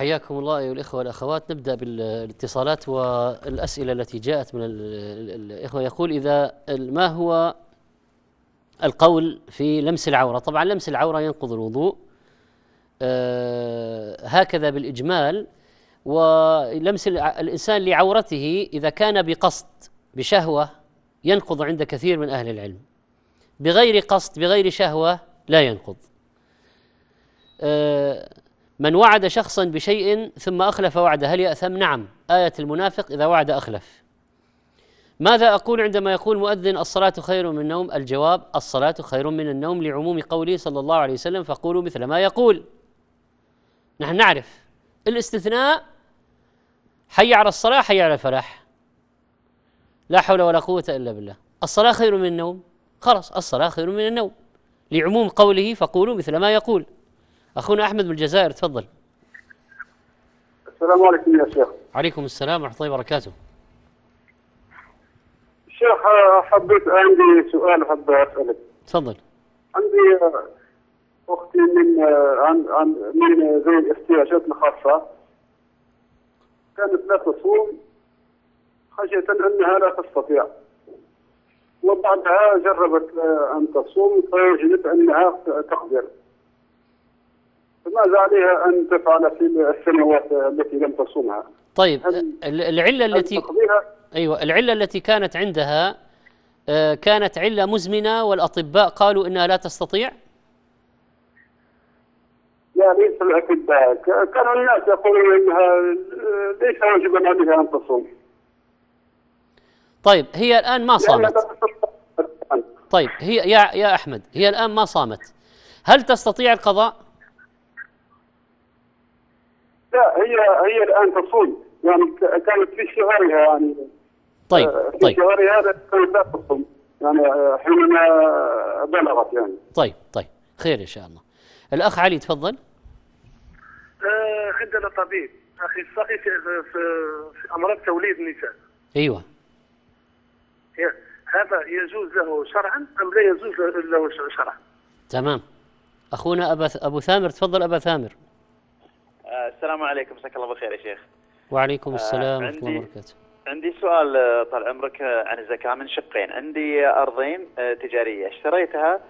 حياكم الله أيها الإخوة والأخوات نبدأ بالاتصالات والأسئلة التي جاءت من الإخوة يقول إذا ما هو القول في لمس العورة طبعا لمس العورة ينقض الوضوء آه، هكذا بالإجمال ولمس الإنسان لعورته إذا كان بقصد بشهوة ينقض عند كثير من أهل العلم بغير قصد بغير شهوة لا ينقض آه، من وعد شخصا بشيء ثم اخلف وعده هل ياثم؟ نعم، آية المنافق اذا وعد اخلف. ماذا اقول عندما يقول مؤذن الصلاة خير من النوم؟ الجواب الصلاة خير من النوم لعموم قوله صلى الله عليه وسلم فقولوا مثل ما يقول. نحن نعرف الاستثناء حي على الصلاة حي على الفلاح. لا حول ولا قوة الا بالله. الصلاة خير من النوم. خلاص الصلاة خير من النوم. لعموم قوله فقولوا مثل ما يقول. أخونا أحمد من الجزائر تفضل السلام عليكم يا شيخ عليكم السلام ورحمة الله وبركاته شيخ حبيت عندي سؤال حب أسألك تفضل عندي أختي من عن عن من ذوي الاحتياجات الخاصة كانت لا تصوم خشية أنها لا تستطيع وبعدها جربت أن تصوم فوجدت أنها تقدر ماذا عليها ان تفعل في السنوات التي لم تصومها؟ طيب العله التي ايوه العله التي كانت عندها آه، كانت عله مزمنه والاطباء قالوا انها لا تستطيع؟ لا ليس الاطباء كان الناس يقولون انها آه، ليس واجبا عليها ان تصوم. طيب هي الان ما صامت. طيب هي يا يا احمد هي الان ما صامت. هل تستطيع القضاء؟ لا هي هي الان تصون يعني كانت في شهرها يعني طيب آه، في طيب شهرها هذا كانت لا تصون يعني آه، حينما بلغت يعني طيب طيب خير ان شاء الله الاخ علي تفضل آه عندنا طبيب اخصائي في, في, في امراض توليد النساء ايوه هذا يجوز له شرعا ام لا يجوز له شرعا تمام اخونا ابا ابو ثامر تفضل ابا ثامر السلام عليكم مساك الله بالخير يا شيخ وعليكم آه، السلام ورحمه الله وبركاته عندي سؤال آه، طال عمرك آه، عن الزكاه من شقين عندي ارضين تجاريه اشتريتها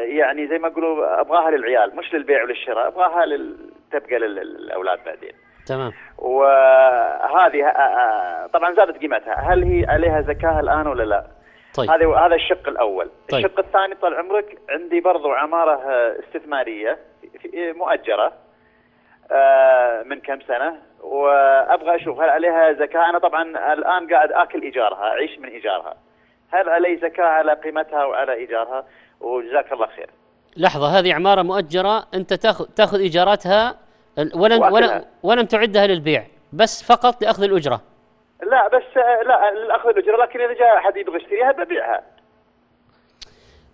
يعني زي ما يقولوا ابغاها للعيال مش للبيع وللشراء ابغاها تبقى للاولاد بعدين تمام وهذه طبعا زادت قيمتها هل هي عليها زكاه الان ولا لا طيب هذا هذا الشق الاول طيب. الشق الثاني طال عمرك عندي برضو عماره استثماريه مؤجره آه، من كم سنه وابغى اشوف هل عليها زكاه انا طبعا الان قاعد اكل ايجارها اعيش من ايجارها هل علي زكاه على قيمتها وعلى ايجارها وجزاك الله خير لحظه هذه عماره مؤجره انت تاخذ تاخذ ايجاراتها ولم ولم ولم تعدها للبيع بس فقط لاخذ الاجره لا بس آه، لا لاخذ الاجره لكن اذا جاء احد يبغى يشتريها ببيعها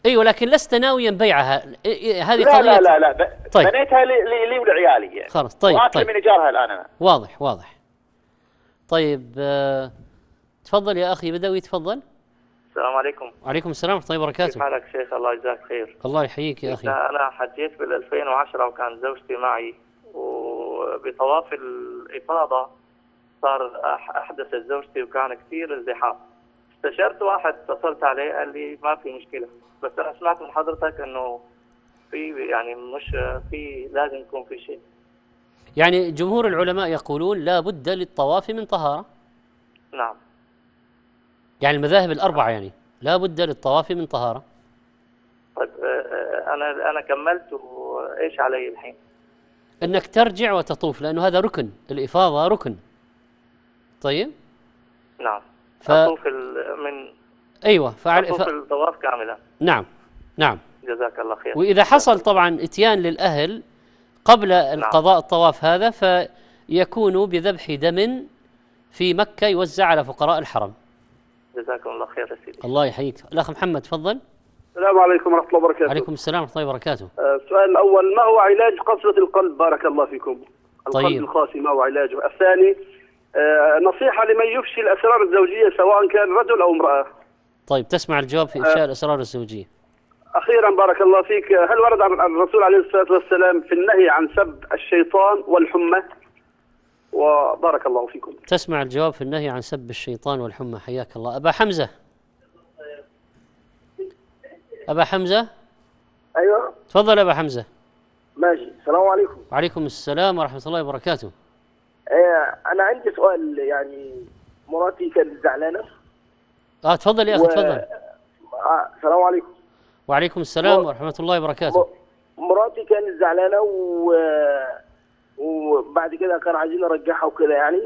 ايوه لكن لست ناويا بيعها هذه لا قضيه لا لا لا ب... طيب. بنيتها لي, لي ولعيالي يعني. خلاص طيب طيب من ايجارها الان انا واضح واضح طيب آه تفضل يا اخي بدوي تفضل السلام عليكم وعليكم السلام ورحمه الله وبركاته كيف حالك شيخ الله يجزاك خير الله يحييك يا اخي انا حجيت بال 2010 وكان زوجتي معي وبطواف الافاضه صار احدث زوجتي وكان كثير ازدحام استشرت واحد اتصلت عليه قال لي ما في مشكله بس انا سمعت من حضرتك انه في يعني مش في لازم يكون في شيء يعني جمهور العلماء يقولون لا بد للطواف من طهاره نعم يعني المذاهب الاربعه يعني لا بد للطواف من طهاره طيب آه، آه، انا انا كملت وايش علي الحين انك ترجع وتطوف لانه هذا ركن الافاضه ركن طيب نعم ف... أطوف من أيوة فعل... أطوف ف... الطواف كاملا نعم نعم جزاك الله خير وإذا حصل طبعا إتيان للأهل قبل نعم. القضاء الطواف هذا فيكون بذبح دم في مكة يوزع على فقراء الحرم جزاكم الله خير يا سيدي الله يحييك الأخ محمد تفضل السلام عليكم ورحمة الله وبركاته عليكم السلام ورحمة الله وبركاته أه، السؤال الأول ما هو علاج قسوة القلب بارك الله فيكم القلب طيب. القاسي ما هو علاجه الثاني آه، نصيحه لمن يفشي الاسرار الزوجيه سواء كان رجل او امراه. طيب تسمع الجواب في افشاء آه. الاسرار الزوجيه. اخيرا بارك الله فيك، هل ورد عن الرسول عليه الصلاه والسلام في النهي عن سب الشيطان والحمى؟ وبارك الله فيكم. تسمع الجواب في النهي عن سب الشيطان والحمى حياك الله، ابا حمزه. ابا حمزه؟ ايوه. تفضل ابا حمزه. ماشي، السلام عليكم. وعليكم السلام ورحمه الله وبركاته. آه، انا عندي سؤال يعني مراتي كانت زعلانه اه تفضل يا اخي تفضل آه، السلام عليكم وعليكم السلام و... ورحمه الله وبركاته مراتي كانت زعلانه و... وبعد كده كانوا عايزين ارجعها وكده يعني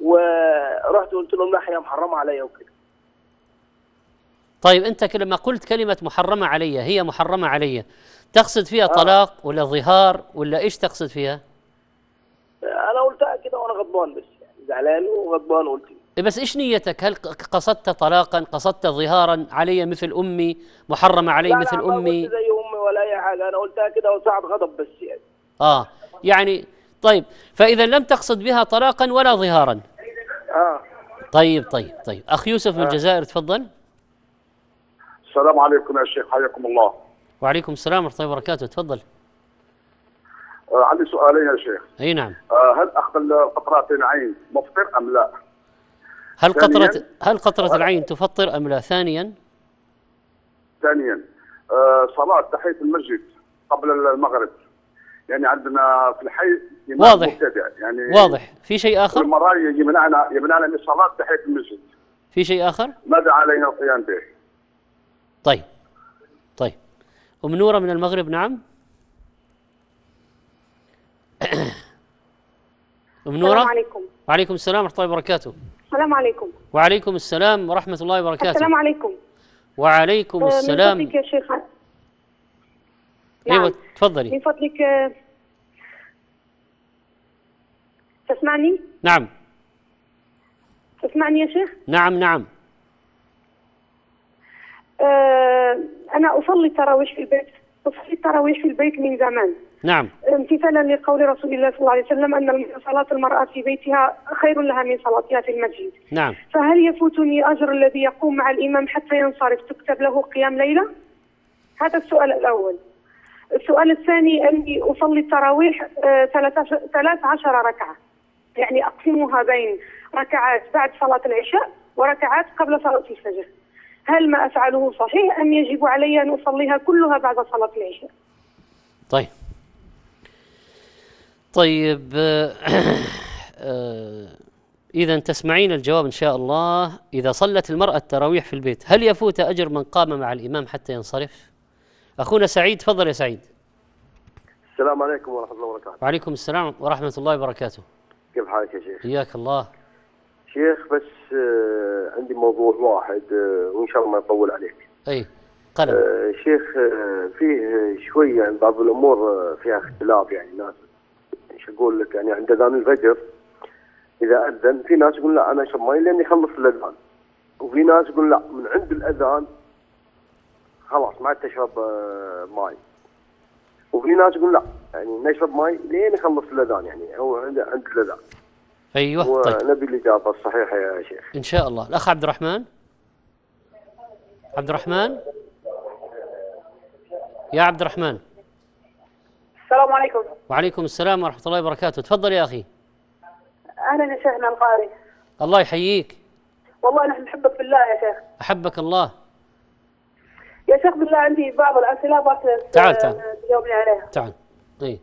ورحت قلت لهم لا هي محرمه عليا وكده طيب انت لما قلت كلمه محرمه عليا هي محرمه عليا تقصد فيها آه. طلاق ولا ظهار ولا ايش تقصد فيها؟ انا غضبان بس يعني زعلان وغضبان قلت بس ايش نيتك؟ هل قصدت طلاقا؟ قصدت ظهارا علي مثل امي؟ محرمه علي مثل لا امي؟ لا زي امي ولا اي حاجه انا قلتها كده وصعد غضب بس يعني اه يعني طيب فاذا لم تقصد بها طلاقا ولا ظهارا اه طيب طيب طيب اخ يوسف من آه. الجزائر تفضل السلام عليكم يا شيخ حياكم الله وعليكم السلام ورحمه الله وبركاته تفضل آه، عندي سؤالين يا شيخ اي نعم آه، هل اخذ قطرتين العين مفطر ام لا؟ هل قطرة هل قطرة آه. العين تفطر ام لا؟ ثانيا ثانيا صلاة تحية المسجد قبل المغرب يعني عندنا في الحي واضح يعني واضح في شيء اخر؟ المرايا يمنعنا يمنعنا من صلاة تحية المسجد في شيء اخر؟ ماذا علينا القيام به؟ طيب طيب ام نوره من المغرب نعم <coughs> ام نوره السلام عليكم وعليكم السلام ورحمه الله وبركاته السلام عليكم وعليكم السلام ورحمه الله وبركاته السلام عليكم وعليكم آه، السلام من فضلك يا شيخ ايوه يعني تفضلي من فضلك آه، تسمعني نعم تسمعني يا شيخ نعم نعم أه أنا أصلي تراويح في البيت تصلي التراويح في البيت من زمان نعم امتثالا لقول رسول الله صلى الله عليه وسلم ان صلاه المراه في بيتها خير لها من صلاتها في المسجد نعم فهل يفوتني اجر الذي يقوم مع الامام حتى ينصرف تكتب له قيام ليله؟ هذا السؤال الاول السؤال الثاني اني اصلي التراويح آه، ثلاث عشر ركعه يعني اقسمها بين ركعات بعد صلاه العشاء وركعات قبل صلاه الفجر هل ما أفعله صحيح أم يجب علي أن أصليها كلها بعد صلاة العشاء طيب طيب آه، آه، إذا تسمعين الجواب إن شاء الله إذا صلت المرأة التراويح في البيت هل يفوت أجر من قام مع الإمام حتى ينصرف؟ أخونا سعيد تفضل يا سعيد السلام عليكم ورحمة الله وبركاته وعليكم السلام ورحمة الله وبركاته كيف حالك يا شيخ؟ حياك الله شيخ بس آه، عندي موضوع واحد آه، وان شاء الله ما يطول عليك. اي قلم. آه، شيخ فيه شوي يعني بعض الامور فيها اختلاف يعني ناس ايش اقول لك يعني عند اذان الفجر اذا اذن في ناس يقول لا انا اشرب ماي لين يخلص الاذان. وفي ناس يقول لا من عند الاذان خلاص ما عاد تشرب ماي. وفي ناس يقول لا يعني نشرب ماي لين يخلص الاذان يعني هو عند الاذان. ايوه طيب. ونبي طيب. الاجابه الصحيحه يا شيخ ان شاء الله الاخ عبد الرحمن عبد الرحمن يا عبد الرحمن السلام عليكم وعليكم السلام ورحمه الله وبركاته تفضل يا اخي اهلا يا شيخنا القاري الله يحييك والله نحن نحبك بالله يا شيخ احبك الله يا شيخ بالله عندي بعض الاسئله بس آه، تعال تعال تجاوبني عليها تعال اي طيب.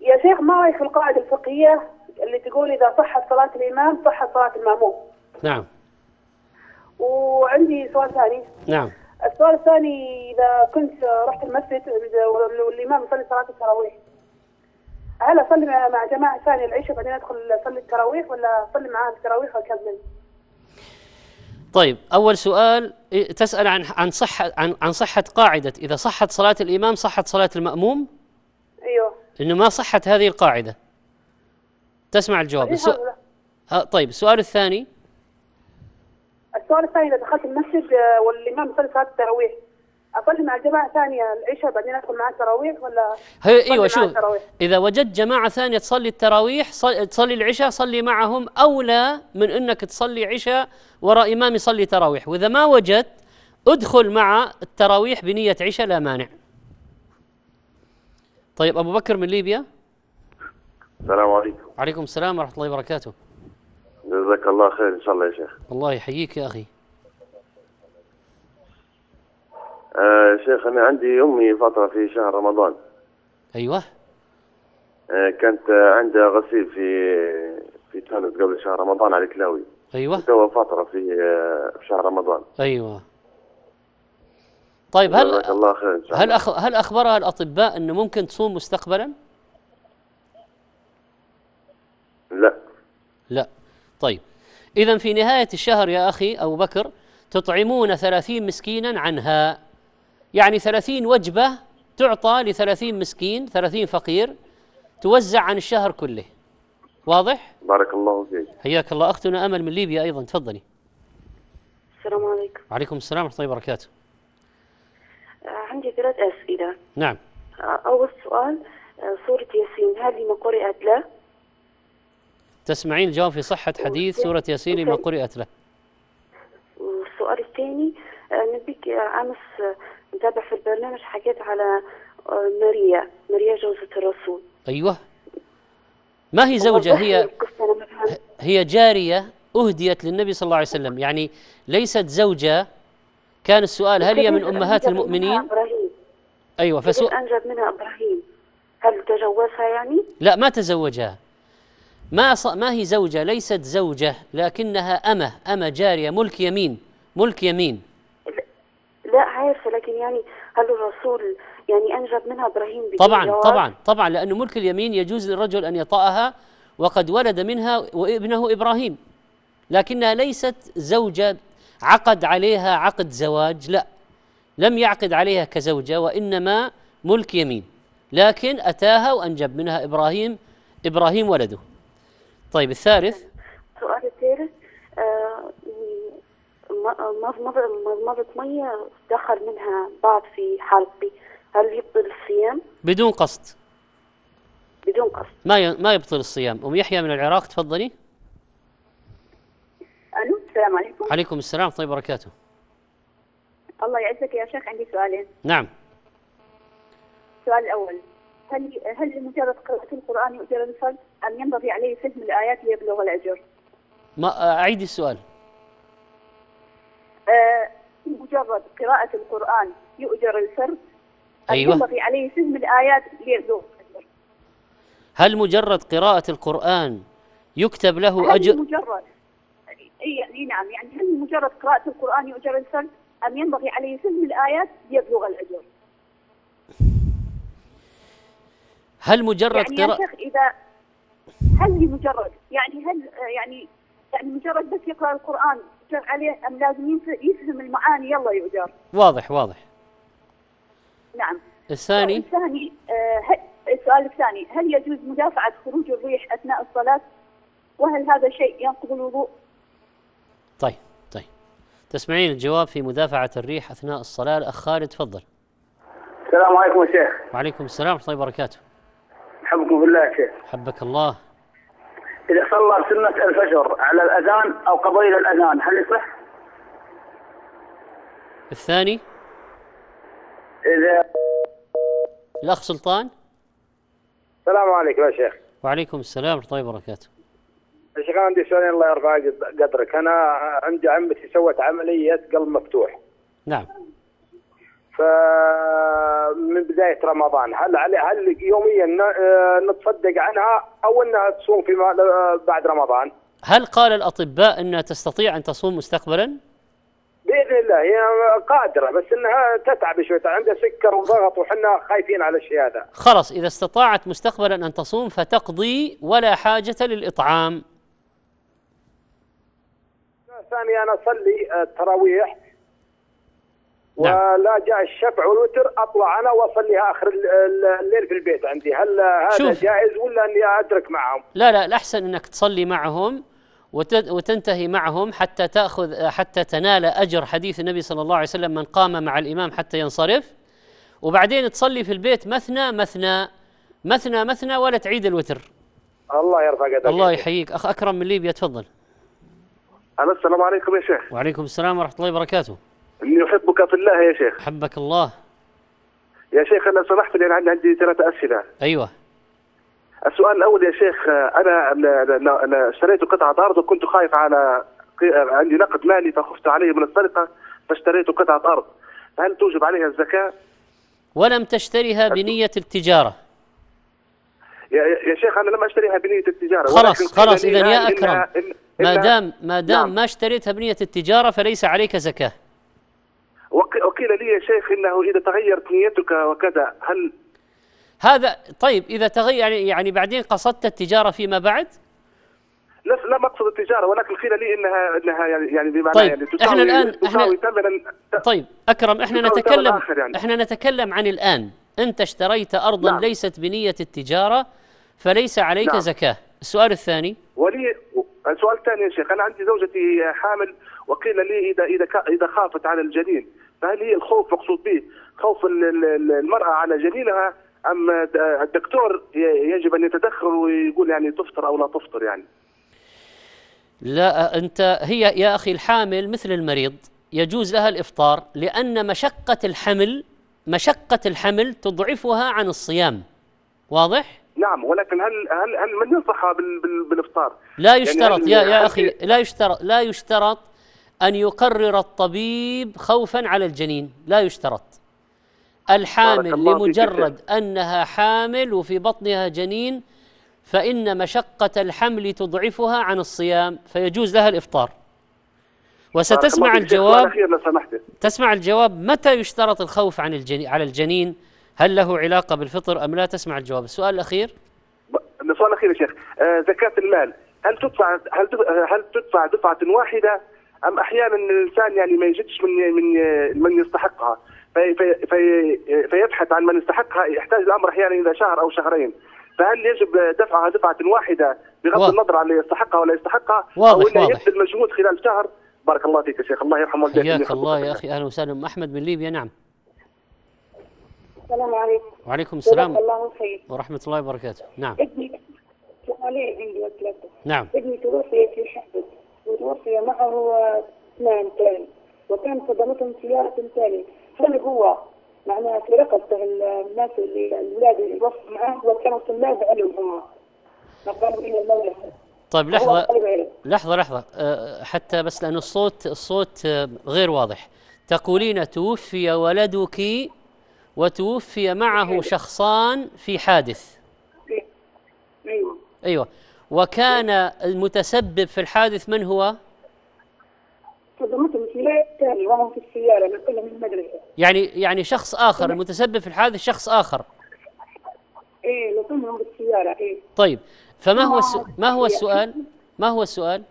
يا شيخ ما رايك في القاعده الفقهيه اللي تقول إذا صحت صلاة الإمام صحت صلاة المأموم نعم وعندي سؤال ثاني نعم السؤال الثاني إذا كنت رحت المسجد والإمام يصلي صلاة التراويح هل أصلي مع جماعة ثانية العشاء بعدين أدخل أصلي التراويح ولا أصلي معاه التراويح وأكمل؟ طيب أول سؤال إيه، تسأل عن عن صحة عن عن صحة قاعدة إذا صحت صلاة الإمام صحت صلاة المأموم؟ أيوه إنه ما صحت هذه القاعدة تسمع الجواب إيه، السو... آه طيب السؤال الثاني السؤال الثاني اذا دخلت المسجد آه، والامام صلى صلاه التراويح اصلي مع جماعه ثانيه العشاء بعدين ادخل معاه التراويح ولا هي ايوه شوف اذا وجدت جماعه ثانيه تصلي التراويح تصلي العشاء صلي معهم اولى من انك تصلي عشاء وراء امام يصلي تراويح واذا ما وجدت ادخل مع التراويح بنيه عشاء لا مانع طيب ابو بكر من ليبيا السلام عليكم وعليكم السلام ورحمة الله وبركاته جزاك الله خير إن شاء الله يا شيخ الله يحييك يا أخي آه شيخ أنا عندي أمي فترة في شهر رمضان أيوة آه كانت عندها غسيل في في تونس قبل شهر رمضان على الكلاوي. أيوة سوى فترة في آه شهر رمضان أيوة طيب هل الله خير إن شاء الله. هل أخ... هل أخبرها الأطباء أنه ممكن تصوم مستقبلا؟ لا طيب إذا في نهاية الشهر يا أخي أبو بكر تطعمون ثلاثين مسكينا عنها يعني ثلاثين وجبة تعطى لثلاثين مسكين ثلاثين فقير توزع عن الشهر كله واضح؟ بارك الله فيك حياك الله أختنا أمل من ليبيا أيضا تفضلي السلام عليكم وعليكم السلام ورحمة الله وبركاته آه، عندي ثلاث أسئلة نعم آه، أول سؤال آه، سورة ياسين هذه ما قرأت له؟ تسمعين الجواب في صحة حديث سورة ياسين لما قرأت له والسؤال الثاني آه، نبيك أمس نتابع في البرنامج حكيت على آه، ماريا ماريا جوزة الرسول أيوه ما هي زوجة هي هي جارية أهديت للنبي صلى الله عليه وسلم يعني ليست زوجة كان السؤال هل هي من أمهات المؤمنين أيوة فسؤال أنجب منها إبراهيم هل تزوجها يعني؟ لا ما تزوجها ما ما هي زوجة ليست زوجة لكنها أمة أمة جارية ملك يمين ملك يمين لا عارفة لكن يعني هل الرسول يعني أنجب منها إبراهيم طبعا طبعا طبعا لأنه ملك اليمين يجوز للرجل أن يطأها وقد ولد منها وابنه إبراهيم لكنها ليست زوجة عقد عليها عقد زواج لا لم يعقد عليها كزوجة وإنما ملك يمين لكن أتاها وأنجب منها إبراهيم إبراهيم ولده طيب الثالث السؤال الثالث آه، مضمضة مضمضة مية دخل منها بعض في حلقي هل يبطل الصيام؟ بدون قصد بدون قصد ما ما يبطل الصيام أم يحيى من العراق تفضلي ألو السلام عليكم عليكم السلام طيب وبركاته الله يعزك يا شيخ عندي سؤالين نعم السؤال الأول هل هل مجرد قراءة القرآن يؤجر الفرد؟ أم ينبغي عليه فهم الآيات ليبلغ الأجر ما أعيد السؤال أه مجرد قراءة القرآن يؤجر الفرد أيوة. ينبغي عليه فهم الآيات ليبلغ الأجر هل مجرد قراءة القرآن يكتب له هل أجر مجرد يعني نعم يعني هل مجرد قراءة القرآن يؤجر الفرد أم ينبغي عليه فهم الآيات ليبلغ الأجر هل مجرد يعني قراءة إذا هل مجرد يعني هل يعني يعني مجرد بس يقرا القران يجر عليه ام لازم يفهم المعاني يلا يؤجر؟ واضح واضح. نعم. الثاني الثاني آه السؤال الثاني هل يجوز مدافعه خروج الريح اثناء الصلاه؟ وهل هذا شيء ينقض الوضوء؟ طيب طيب تسمعين الجواب في مدافعه الريح اثناء الصلاه الاخ خالد تفضل. السلام عليكم يا شيخ. وعليكم السلام ورحمه الله وبركاته. حبكم بالله يا شيخ. حبك الله. إذا صلى سنة الفجر على الأذان أو قبيل الأذان هل يصح؟ الثاني إذا الأخ سلطان السلام عليكم يا شيخ وعليكم السلام ورحمة الله وبركاته يا شيخ أنا عندي سؤالين الله يرفع قدرك أنا عندي عمتي سوت عملية قلب مفتوح نعم من بدايه رمضان هل هل يوميا آه، نتصدق عنها او انها تصوم فيما آه، بعد رمضان؟ هل قال الاطباء انها تستطيع ان تصوم مستقبلا؟ باذن الله هي قادره بس انها تتعب شوي عندها سكر وضغط وحنا خايفين على الشيء هذا. خلاص اذا استطاعت مستقبلا ان تصوم فتقضي ولا حاجه للاطعام. ثاني انا اصلي آه، التراويح نعم. ولا جاء الشفع والوتر اطلع انا واصليها اخر الليل في البيت عندي هل هذا شوف. جائز ولا اني ادرك معهم لا لا الاحسن انك تصلي معهم وتنتهي معهم حتى تاخذ حتى تنال اجر حديث النبي صلى الله عليه وسلم من قام مع الامام حتى ينصرف وبعدين تصلي في البيت مثنى مثنى مثنى مثنى ولا تعيد الوتر الله يرفع قدرك الله يحييك اخ اكرم من ليبيا تفضل السلام عليكم يا شيخ وعليكم السلام ورحمه الله وبركاته اني احبك في الله يا شيخ احبك الله يا شيخ انا سمحت لي انا عندي ثلاثة اسئله ايوه السؤال الاول يا شيخ انا انا اشتريت قطعه ارض وكنت خايف على عندي نقد مالي فخفت عليه من السرقه فاشتريت قطعه ارض هل توجب عليها الزكاه؟ ولم تشتريها بنيه التجاره يا, يا شيخ انا لم اشتريها بنيه التجاره خلاص خلاص اذا يا اكرم ما دام ما دام نعم. ما اشتريتها بنيه التجاره فليس عليك زكاه وقيل لي يا شيخ انه اذا تغيرت نيتك وكذا هل هذا طيب اذا تغير يعني, يعني بعدين قصدت التجاره فيما بعد؟ لا لا اقصد التجاره ولكن قيل لي انها انها يعني, يعني بمعنى طيب يعني احنا الان احنا طيب اكرم احنا نتكلم يعني. احنا نتكلم عن الان انت اشتريت ارضا نعم. ليست بنيه التجاره فليس عليك نعم. زكاه السؤال الثاني ولي السؤال الثاني يا شيخ انا عندي زوجتي حامل وقيل لي اذا اذا اذا خافت على الجنين فهل هي الخوف مقصود به خوف المرأة على جنينها أم الدكتور يجب أن يتدخل ويقول يعني تفطر أو لا تفطر يعني لا أنت هي يا أخي الحامل مثل المريض يجوز لها الإفطار لأن مشقة الحمل مشقة الحمل تضعفها عن الصيام واضح؟ نعم ولكن هل هل هل من ينصحها بالافطار؟ لا يعني يشترط يعني يا يا اخي لا يشترط لا يشترط أن يقرر الطبيب خوفا على الجنين لا يشترط الحامل لمجرد أنها حامل وفي بطنها جنين فإن مشقة الحمل تضعفها عن الصيام فيجوز لها الإفطار وستسمع الجواب تسمع الجواب متى يشترط الخوف عن الجنين على الجنين هل له علاقة بالفطر أم لا تسمع الجواب السؤال الأخير السؤال الأخير يا شيخ آه زكاة المال هل تدفع هل هل تدفع دفعة واحدة ام احيانا الانسان يعني ما يجدش من من من يستحقها في في في فيبحث عن من يستحقها يحتاج الامر احيانا الى شهر او شهرين فهل يجب دفعها دفعه واحده بغض واضح. النظر عن يستحقها ولا يستحقها واضح او انه يبذل مجهود خلال شهر بارك الله فيك يا شيخ الله يرحم والديك حياك الله يا اخي اهلا وسهلا احمد من ليبيا نعم السلام عليكم وعليكم السلام الله ورحمه الله وبركاته نعم ابني سؤالين عندي نعم ابني تروح في الحفظ وتوفي معه اثنان ثاني وكان صدمتهم سيارة ثانية هل هو معناها في رقبة الناس اللي الولاد اللي وقفوا معاه وكانوا طلاب علم هم نقلوا الى المدرسه طيب لحظة لحظة لحظة أه، حتى بس لأن الصوت الصوت أه، غير واضح تقولين توفي ولدك وتوفي معه أيوة. شخصان في حادث أيوة أيوة وكان المتسبب في الحادث من هو؟ في في السيارة المدرسة يعني يعني شخص آخر المتسبب في الحادث شخص آخر إيه إيه طيب فما هو ما هو السؤال؟ ما هو السؤال؟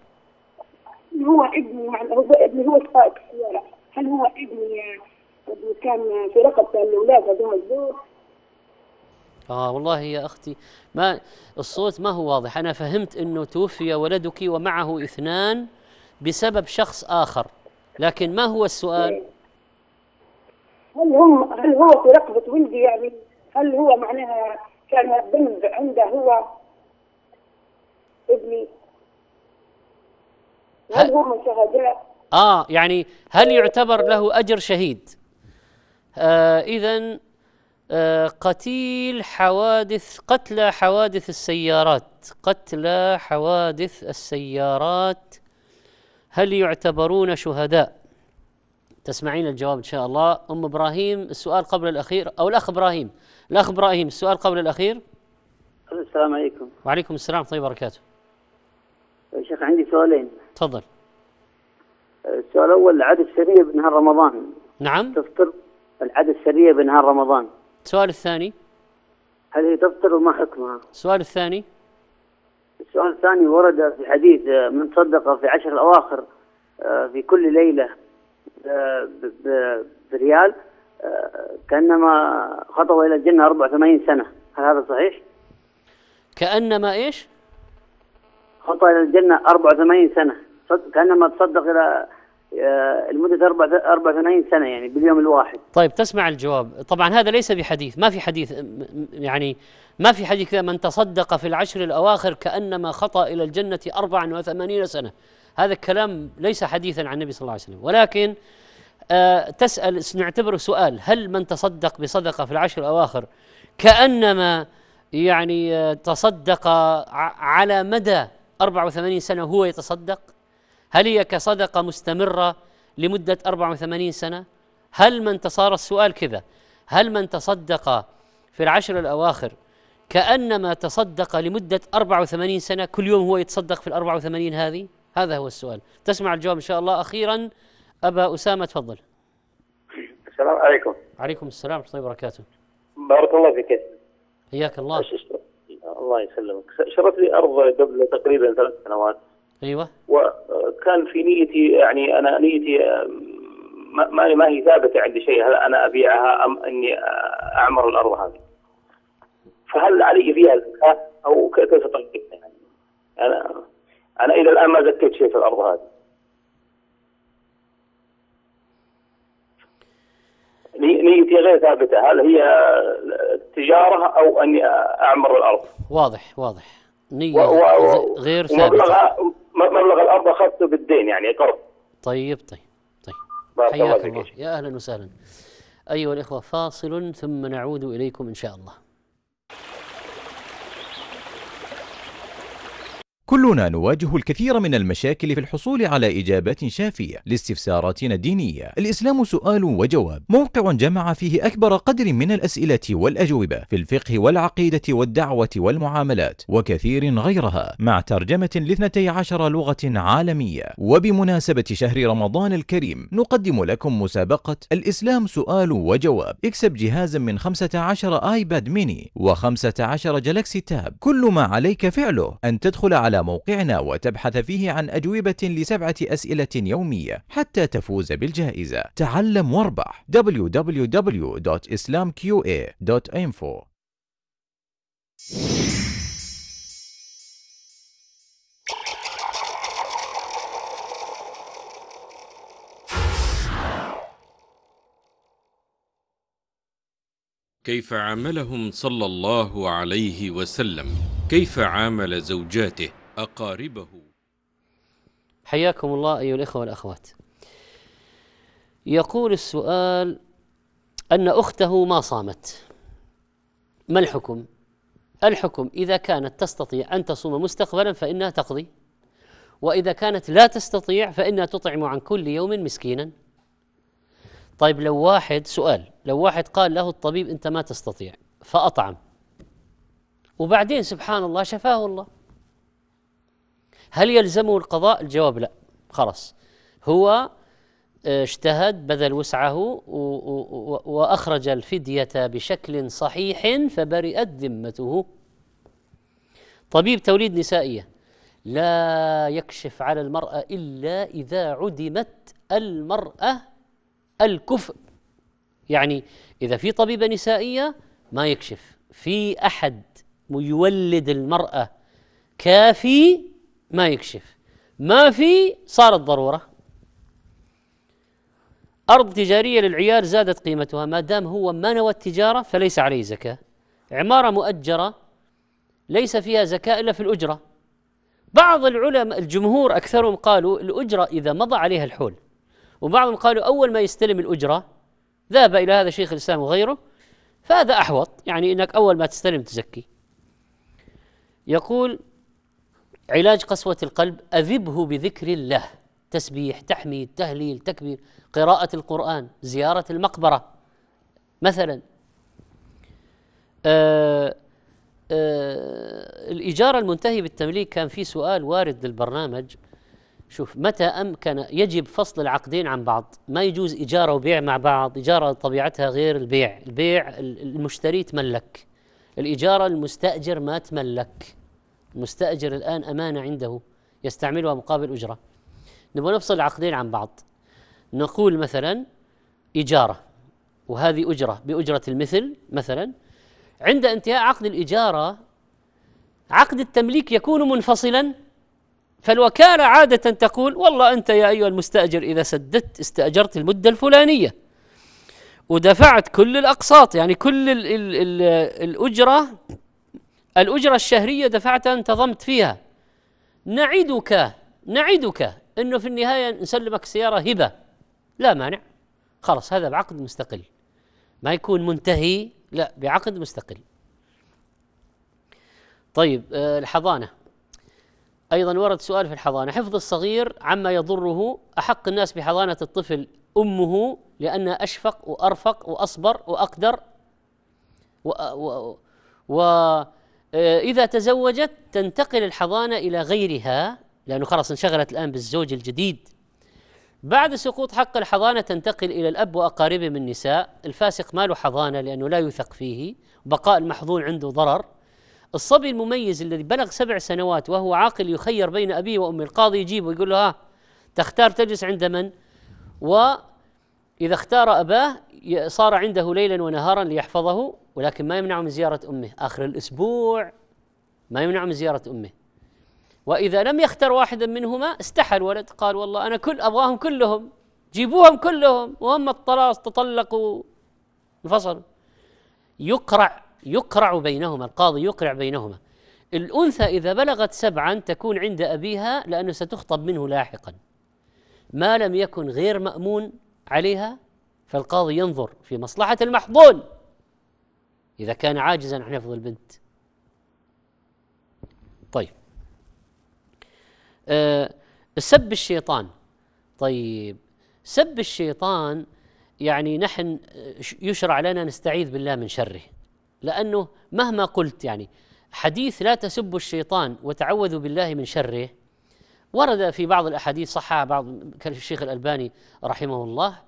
هو ابني يعني هو ابني هو السائق السيارة هل هو ابني كان في رقبه الاولاد هذول الزور آه والله يا أختي ما الصوت ما هو واضح أنا فهمت أنه توفي ولدك ومعه اثنان بسبب شخص آخر لكن ما هو السؤال؟ هل هم هل هو في رقبة ولدي يعني هل هو معناها كان الذنب عنده هو ابني هل هو من شهداء؟ آه يعني هل يعتبر له أجر شهيد؟ آه إذا آه، قتيل حوادث قتلى حوادث السيارات قتلى حوادث السيارات هل يعتبرون شهداء تسمعين الجواب ان شاء الله ام ابراهيم السؤال قبل الاخير او الاخ ابراهيم الاخ ابراهيم السؤال قبل الاخير السلام عليكم وعليكم السلام ورحمه الله وبركاته آه، شيخ عندي سؤالين تفضل آه، السؤال الاول العاده السريه بنهار رمضان نعم تفطر العاده السريه بنهار رمضان السؤال الثاني هل هي تفطر وما حكمها؟ السؤال الثاني السؤال الثاني ورد في حديث آه، من صدق في عشر الأواخر آه، في كل ليلة آه، بريال كأنما خطوة إلى الجنة 84 سنة هل هذا صحيح؟ كأنما إيش؟ خطوة إلى الجنة 84 سنة كأنما تصدق إلى آه، لمدة أربع أربع سنة يعني باليوم الواحد طيب تسمع الجواب طبعا هذا ليس بحديث ما في حديث يعني ما في حديث كذا من تصدق في العشر الأواخر كأنما خطأ إلى الجنة 84 سنة هذا الكلام ليس حديثا عن النبي صلى الله عليه وسلم ولكن آه تسأل نعتبره سؤال هل من تصدق بصدقة في العشر الأواخر كأنما يعني آه، تصدق على مدى 84 سنة هو يتصدق هل هي كصدقة مستمرة لمدة 84 سنة هل من تصار السؤال كذا هل من تصدق في العشر الأواخر كأنما تصدق لمدة 84 سنة كل يوم هو يتصدق في ال 84 هذه هذا هو السؤال تسمع الجواب إن شاء الله أخيرا أبا أسامة تفضل السلام عليكم عليكم السلام ورحمة الله وبركاته بارك الله فيك حياك الله الله يسلمك شرت لي أرض قبل تقريبا ثلاث سنوات ايوه وكان في نيتي يعني انا نيتي ما ما هي ثابته عندي شيء هل انا ابيعها ام اني اعمر الارض هذه فهل علي فيها زكاه او كيف تطبقها يعني انا انا الى الان ما زكيت شيء في الارض هذه نيتي غير ثابته هل هي تجاره او اني اعمر الارض واضح واضح نية و... و... غير ثابتة مبلغ الأرض أخذته بالدين يعني قرض طيب طيب طيب حياك الله يا أهلا وسهلا أيها الإخوة فاصل ثم نعود إليكم إن شاء الله كلنا نواجه الكثير من المشاكل في الحصول على إجابات شافية لاستفساراتنا الدينية الإسلام سؤال وجواب موقع جمع فيه أكبر قدر من الأسئلة والأجوبة في الفقه والعقيدة والدعوة والمعاملات وكثير غيرها مع ترجمة لاثنتي عشر لغة عالمية وبمناسبة شهر رمضان الكريم نقدم لكم مسابقة الإسلام سؤال وجواب اكسب جهازا من 15 آيباد ميني و15 جلاكسي تاب كل ما عليك فعله أن تدخل على موقعنا وتبحث فيه عن أجوبة لسبعة أسئلة يومية حتى تفوز بالجائزة تعلم واربح www.islamqa.info كيف عاملهم صلى الله عليه وسلم كيف عامل زوجاته أقاربه حياكم الله أيها الإخوة والأخوات يقول السؤال أن أخته ما صامت ما الحكم؟ الحكم إذا كانت تستطيع أن تصوم مستقبلا فإنها تقضي وإذا كانت لا تستطيع فإنها تطعم عن كل يوم مسكينا طيب لو واحد سؤال لو واحد قال له الطبيب أنت ما تستطيع فأطعم وبعدين سبحان الله شفاه الله هل يلزمه القضاء الجواب لا خلاص هو آه، اجتهد بذل وسعه واخرج الفديه بشكل صحيح فبرئت ذمته طبيب توليد نسائيه لا يكشف على المراه الا اذا عدمت المراه الكفء يعني اذا في طبيبه نسائيه ما يكشف في احد يولد المراه كافي ما يكشف ما في صارت ضروره أرض تجارية للعيار زادت قيمتها ما دام هو ما نوى التجارة فليس عليه زكاة عمارة مؤجرة ليس فيها زكاة إلا في الأجرة بعض العلماء الجمهور أكثرهم قالوا الأجرة إذا مضى عليها الحول وبعضهم قالوا أول ما يستلم الأجرة ذهب إلى هذا شيخ الإسلام وغيره فهذا أحوط يعني أنك أول ما تستلم تزكي يقول علاج قسوة القلب أذبه بذكر الله تسبيح تحميد تهليل تكبير قراءة القرآن زيارة المقبرة مثلا آآ آه، آآ آه، الإيجار المنتهي بالتمليك كان في سؤال وارد للبرنامج شوف متى أمكن يجب فصل العقدين عن بعض ما يجوز إجارة وبيع مع بعض إجارة طبيعتها غير البيع البيع المشتري تملك الإجارة المستأجر ما تملك مستأجر الآن أمانة عنده يستعملها مقابل أجرة نبغى نفصل العقدين عن بعض نقول مثلا إجارة وهذه أجرة بأجرة المثل مثلا عند انتهاء عقد الإجارة عقد التمليك يكون منفصلا فالوكالة عادة تقول والله أنت يا أيها المستأجر إذا سددت استأجرت المدة الفلانية ودفعت كل الأقساط يعني كل الـ الـ الـ الأجرة الأجرة الشهرية دفعتها انتظمت فيها نعدك نعدك أنه في النهاية نسلمك سيارة هبة لا مانع خلاص هذا بعقد مستقل ما يكون منتهي لا بعقد مستقل طيب آه، الحضانة أيضا ورد سؤال في الحضانة حفظ الصغير عما يضره أحق الناس بحضانة الطفل أمه لأنها أشفق وأرفق وأصبر وأقدر و, و, و آه، إذا تزوجت تنتقل الحضانة إلى غيرها لأنه خلاص انشغلت الآن بالزوج الجديد بعد سقوط حق الحضانة تنتقل إلى الأب وأقاربه من النساء الفاسق ما له حضانة لأنه لا يوثق فيه بقاء المحظون عنده ضرر الصبي المميز الذي بلغ سبع سنوات وهو عاقل يخير بين أبيه وأمه القاضي يجيبه ويقول له ها تختار تجلس عند من وإذا اختار أباه صار عنده ليلا ونهارا ليحفظه ولكن ما يمنعه من زيارة أمه آخر الأسبوع ما يمنعه من زيارة أمه وإذا لم يختر واحدا منهما استحى الولد قال والله أنا كل أبغاهم كلهم جيبوهم كلهم وهم الطلاق تطلقوا انفصلوا يقرع يقرع بينهما القاضي يقرع بينهما الأنثى إذا بلغت سبعا تكون عند أبيها لأنه ستخطب منه لاحقا ما لم يكن غير مأمون عليها فالقاضي ينظر في مصلحة المحظون إذا كان عاجزا عن حفظ البنت طيب أه سب الشيطان طيب سب الشيطان يعني نحن يشرع لنا نستعيذ بالله من شره لأنه مهما قلت يعني حديث لا تسبوا الشيطان وتعوذوا بالله من شره ورد في بعض الأحاديث صحها بعض الشيخ الألباني رحمه الله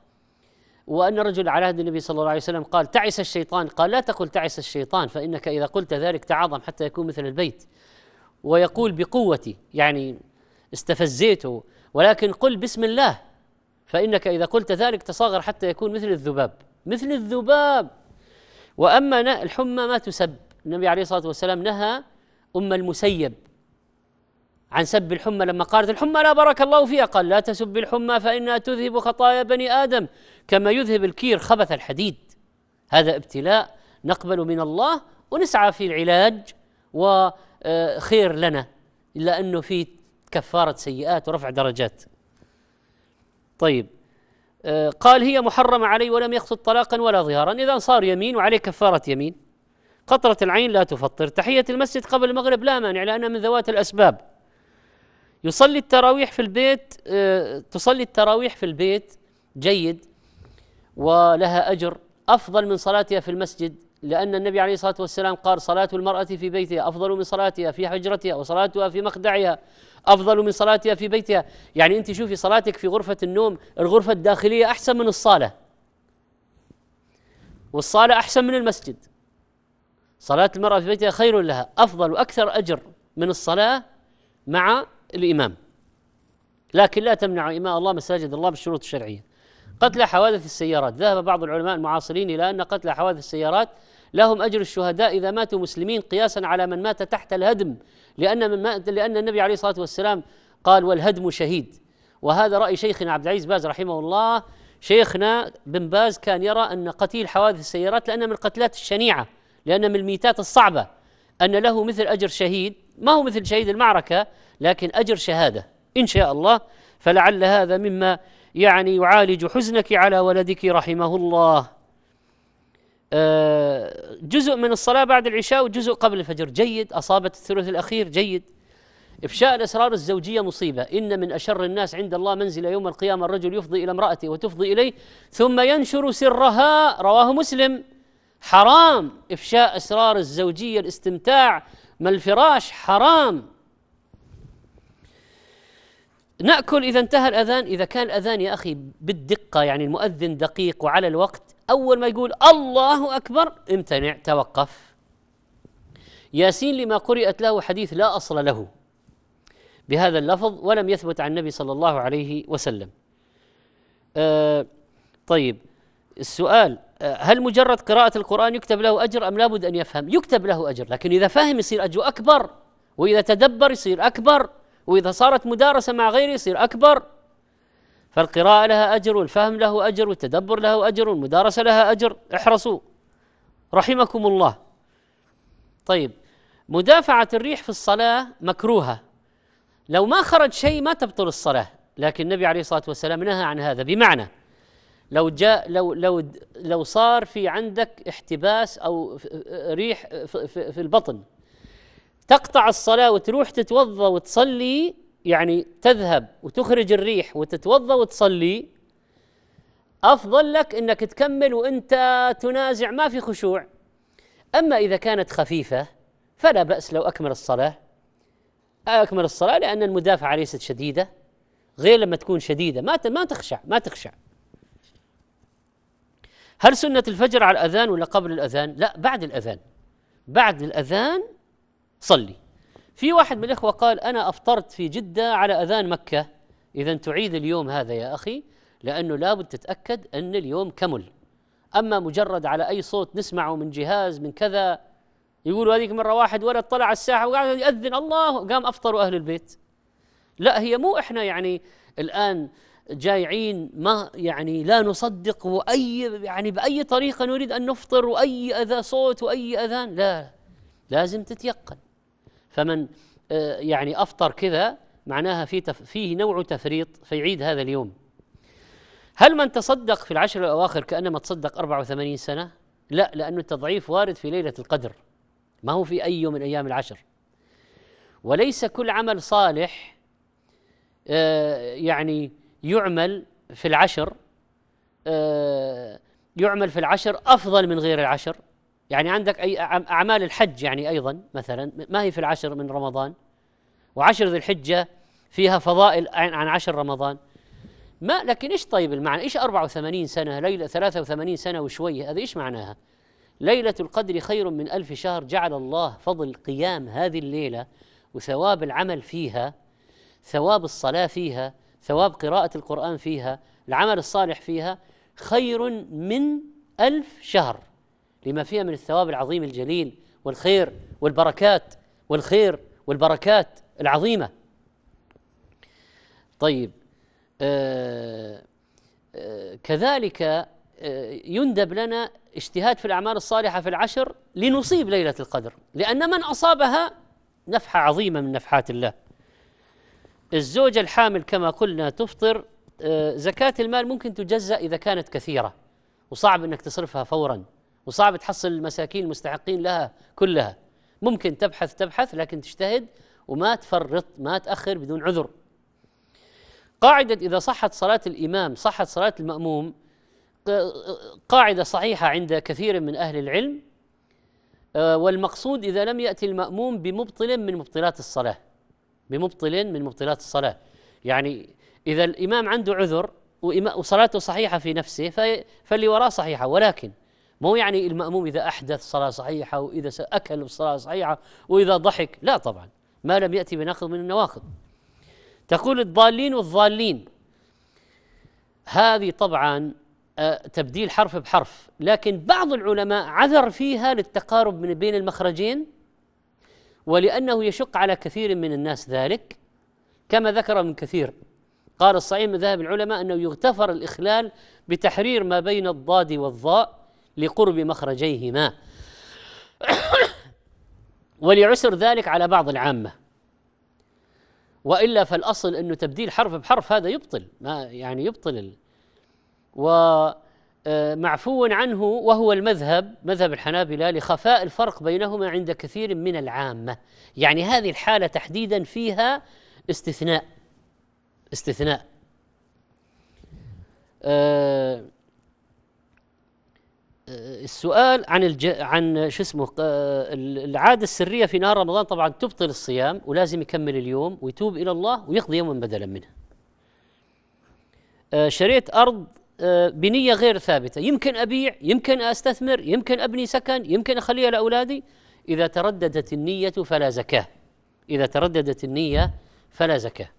وأن رجل على عهد النبي صلى الله عليه وسلم قال تعس الشيطان قال لا تقل تعس الشيطان فإنك إذا قلت ذلك تعظم حتى يكون مثل البيت ويقول بقوتي يعني استفزيته ولكن قل بسم الله فإنك إذا قلت ذلك تصاغر حتى يكون مثل الذباب مثل الذباب وأما الحمى ما تسب النبي عليه الصلاة والسلام نهى أم المسيب عن سب الحمى لما قالت الحمى لا بارك الله فيها قال لا تسب الحمى فإنها تذهب خطايا بني آدم كما يذهب الكير خبث الحديد هذا ابتلاء نقبل من الله ونسعى في العلاج وخير آه، لنا إلا أنه في كفارة سيئات ورفع درجات طيب آه، قال هي محرمة علي ولم يقصد طلاقا ولا ظهارا إذا صار يمين وعليه كفارة يمين قطرة العين لا تفطر تحية المسجد قبل المغرب لا مانع لأنها من ذوات الأسباب يصلي التراويح في البيت آه، تصلي التراويح في البيت جيد ولها أجر أفضل من صلاتها في المسجد لأن النبي عليه الصلاة والسلام قال صلاة المرأة في بيتها أفضل من صلاتها في حجرتها وصلاتها في مخدعها أفضل من صلاتها في بيتها يعني أنت شوفي صلاتك في غرفة النوم الغرفة الداخلية أحسن من الصالة والصالة أحسن من المسجد صلاة المرأة في بيتها خير لها أفضل وأكثر أجر من الصلاة مع الإمام لكن لا تمنع إماء الله مساجد الله بالشروط الشرعية قتل حوادث السيارات ذهب بعض العلماء المعاصرين إلى أن قتل حوادث السيارات لهم أجر الشهداء إذا ماتوا مسلمين قياسا على من مات تحت الهدم لأن من مات لأن النبي عليه الصلاة والسلام قال والهدم شهيد وهذا رأي شيخنا عبد العزيز باز رحمه الله شيخنا بن باز كان يرى أن قتيل حوادث السيارات لأنه من القتلات الشنيعة لان من الميتات الصعبة أن له مثل أجر شهيد ما هو مثل شهيد المعركة لكن أجر شهادة إن شاء الله فلعل هذا مما يعني يعالج حزنك على ولدك رحمه الله آه، جزء من الصلاة بعد العشاء وجزء قبل الفجر جيد أصابت الثلث الأخير جيد إفشاء الأسرار الزوجية مصيبة إن من أشر الناس عند الله منزل يوم القيامة الرجل يفضي إلى امرأته وتفضي إليه ثم ينشر سرها رواه مسلم حرام إفشاء أسرار الزوجية الاستمتاع ما الفراش حرام نأكل إذا انتهى الأذان إذا كان الأذان يا أخي بالدقة يعني المؤذن دقيق وعلى الوقت أول ما يقول الله أكبر امتنع توقف ياسين لما قرات له حديث لا أصل له بهذا اللفظ ولم يثبت عن النبي صلى الله عليه وسلم آه طيب السؤال هل مجرد قراءة القرآن يكتب له أجر أم لابد أن يفهم يكتب له أجر لكن إذا فهم يصير أجره أكبر وإذا تدبر يصير أكبر وإذا صارت مدارسة مع غيره يصير أكبر فالقراءة لها أجر والفهم له أجر والتدبر له أجر والمدارسة لها أجر احرصوا رحمكم الله طيب مدافعة الريح في الصلاة مكروهة لو ما خرج شيء ما تبطل الصلاة لكن النبي عليه الصلاة والسلام نهى عن هذا بمعنى لو جاء لو لو لو صار في عندك احتباس او ريح في, البطن تقطع الصلاه وتروح تتوضا وتصلي يعني تذهب وتخرج الريح وتتوضا وتصلي افضل لك انك تكمل وانت تنازع ما في خشوع اما اذا كانت خفيفه فلا باس لو اكمل الصلاه اكمل الصلاه لان المدافعه ليست شديده غير لما تكون شديده ما ما تخشع ما تخشع هل سنة الفجر على الأذان ولا قبل الأذان؟ لا بعد الأذان بعد الأذان صلي في واحد من الإخوة قال أنا أفطرت في جدة على أذان مكة إذا تعيد اليوم هذا يا أخي لأنه لابد تتأكد أن اليوم كمل أما مجرد على أي صوت نسمعه من جهاز من كذا يقولوا هذيك مرة واحد ولد طلع على الساحة وقاعد يأذن الله قام أفطروا أهل البيت لا هي مو إحنا يعني الآن جائعين ما يعني لا نصدق واي يعني باي طريقه نريد ان نفطر واي اذى صوت واي اذان لا لازم تتيقن فمن آه، يعني افطر كذا معناها في فيه نوع تفريط فيعيد هذا اليوم هل من تصدق في العشر الاواخر كانما تصدق 84 سنه لا لأن التضعيف وارد في ليله القدر ما هو في اي يوم من ايام العشر وليس كل عمل صالح آه، يعني يعمل في العشر آه، يعمل في العشر أفضل من غير العشر يعني عندك أي أعمال الحج يعني أيضا مثلا ما هي في العشر من رمضان وعشر ذي الحجة فيها فضائل عن عشر رمضان ما لكن ايش طيب المعنى؟ ايش 84 سنة ليلة 83 سنة وشوية هذه ايش معناها؟ ليلة القدر خير من ألف شهر جعل الله فضل قيام هذه الليلة وثواب العمل فيها ثواب الصلاة فيها ثواب قراءة القرآن فيها العمل الصالح فيها خير من ألف شهر لما فيها من الثواب العظيم الجليل والخير والبركات والخير والبركات العظيمة طيب آآ آه، آآ آه، كذلك آآ آه، يندب لنا اجتهاد في الأعمال الصالحة في العشر لنصيب ليلة القدر لأن من أصابها نفحة عظيمة من نفحات الله الزوجة الحامل كما قلنا تفطر آه، زكاة المال ممكن تجزأ إذا كانت كثيرة وصعب أنك تصرفها فورا وصعب تحصل المساكين المستحقين لها كلها ممكن تبحث تبحث لكن تجتهد وما تفرط ما تأخر بدون عذر قاعدة إذا صحت صلاة الإمام صحت صلاة المأموم قاعدة صحيحة عند كثير من أهل العلم آه، والمقصود إذا لم يأتي المأموم بمبطل من مبطلات الصلاة بمبطل من مبطلات الصلاة يعني إذا الإمام عنده عذر وصلاته صحيحة في نفسه فاللي وراه صحيحة ولكن مو يعني المأموم إذا أحدث صلاة صحيحة وإذا أكل صلاة صحيحة وإذا ضحك لا طبعا ما لم يأتي بناقض من النواقض تقول الضالين والضالين هذه طبعا آه، تبديل حرف بحرف لكن بعض العلماء عذر فيها للتقارب من بين المخرجين ولأنه يشق على كثير من الناس ذلك كما ذكر من كثير قال الصحيح من ذهب العلماء أنه يغتفر الإخلال بتحرير ما بين الضاد والضاء لقرب مخرجيهما <coughs> ولعسر ذلك على بعض العامة وإلا فالأصل أنه تبديل حرف بحرف هذا يبطل ما يعني يبطل و آه، معفو عنه وهو المذهب مذهب الحنابلة لخفاء الفرق بينهما عند كثير من العامة يعني هذه الحالة تحديدا فيها استثناء استثناء آه، آه، السؤال عن الج... عن شو اسمه العاده السريه في نهار رمضان طبعا تبطل الصيام ولازم يكمل اليوم ويتوب الى الله ويقضي يوما بدلا منه. شريت ارض بنية غير ثابتة يمكن أبيع يمكن أستثمر يمكن أبني سكن يمكن أخليها لأولادي إذا ترددت النية فلا زكاة إذا ترددت النية فلا زكاة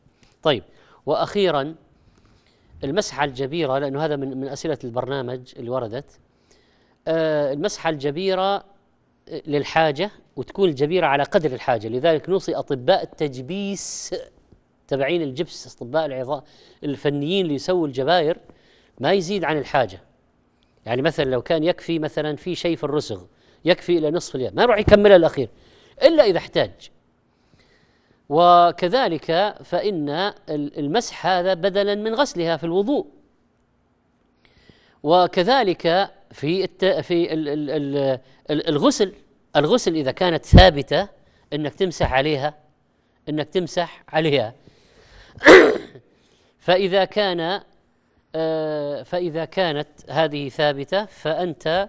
طيب وأخيرا المسحة الجبيرة لأنه هذا من من أسئلة البرنامج اللي وردت آه، المسحة الجبيرة آه، للحاجة وتكون الجبيرة على قدر الحاجة لذلك نوصي أطباء التجبيس تبعين الجبس أطباء العظام الفنيين اللي يسووا الجباير ما يزيد عن الحاجه يعني مثلا لو كان يكفي مثلا في شيء في الرسغ يكفي الى نصف اليد ما يروح يكملها الاخير الا اذا احتاج وكذلك فان المسح هذا بدلا من غسلها في الوضوء وكذلك في في الغسل الغسل اذا كانت ثابته انك تمسح عليها انك تمسح عليها <coughs> فاذا كان آه، فإذا كانت هذه ثابتة فأنت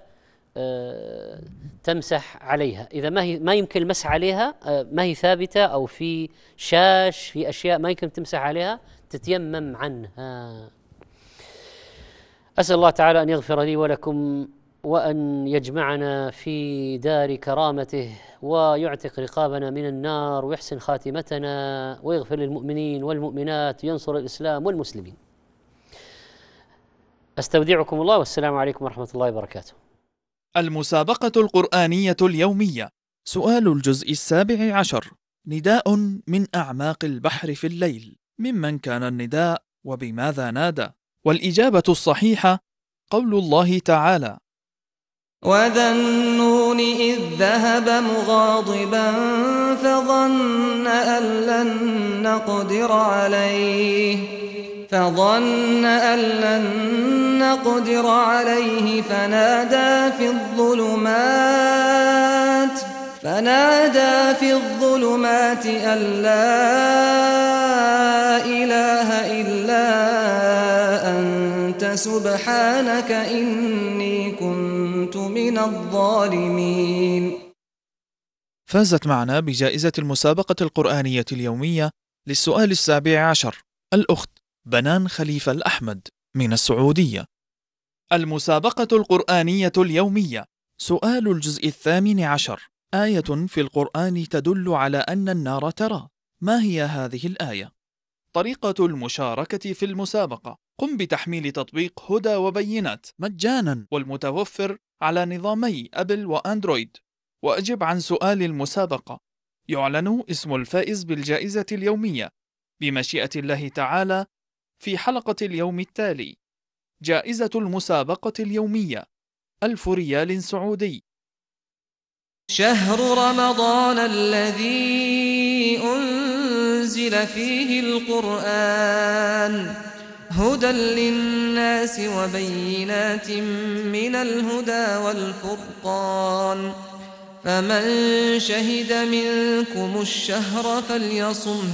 آه، تمسح عليها إذا ما هي ما يمكن المسح عليها آه، ما هي ثابتة أو في شاش في أشياء ما يمكن تمسح عليها تتيمم عنها أسأل الله تعالى أن يغفر لي ولكم وأن يجمعنا في دار كرامته ويعتق رقابنا من النار ويحسن خاتمتنا ويغفر للمؤمنين والمؤمنات وينصر الإسلام والمسلمين استودعكم الله والسلام عليكم ورحمه الله وبركاته. المسابقه القرانيه اليوميه سؤال الجزء السابع عشر نداء من اعماق البحر في الليل ممن كان النداء وبماذا نادى والاجابه الصحيحه قول الله تعالى وذا النون إذ ذهب مغاضبا فظن أن لن نقدر عليه فظن أن لن نقدر عليه فنادى في الظلمات فنادى في الظلمات أن لا إله إلا أنت سبحانك إني كنت من الظالمين فازت معنا بجائزة المسابقة القرآنية اليومية للسؤال السابع عشر الأخت بنان خليفة الأحمد من السعودية المسابقة القرآنية اليومية سؤال الجزء الثامن عشر آية في القرآن تدل على أن النار ترى ما هي هذه الآية؟ طريقة المشاركة في المسابقة قم بتحميل تطبيق هدى وبينات مجانا والمتوفر على نظامي أبل وأندرويد وأجب عن سؤال المسابقة يعلن اسم الفائز بالجائزة اليومية بمشيئة الله تعالى في حلقة اليوم التالي جائزة المسابقة اليومية ألف ريال سعودي شهر رمضان الذي أنزل فيه القرآن هدى للناس وبينات من الهدى والفرقان فمن شهد منكم الشهر فليصمه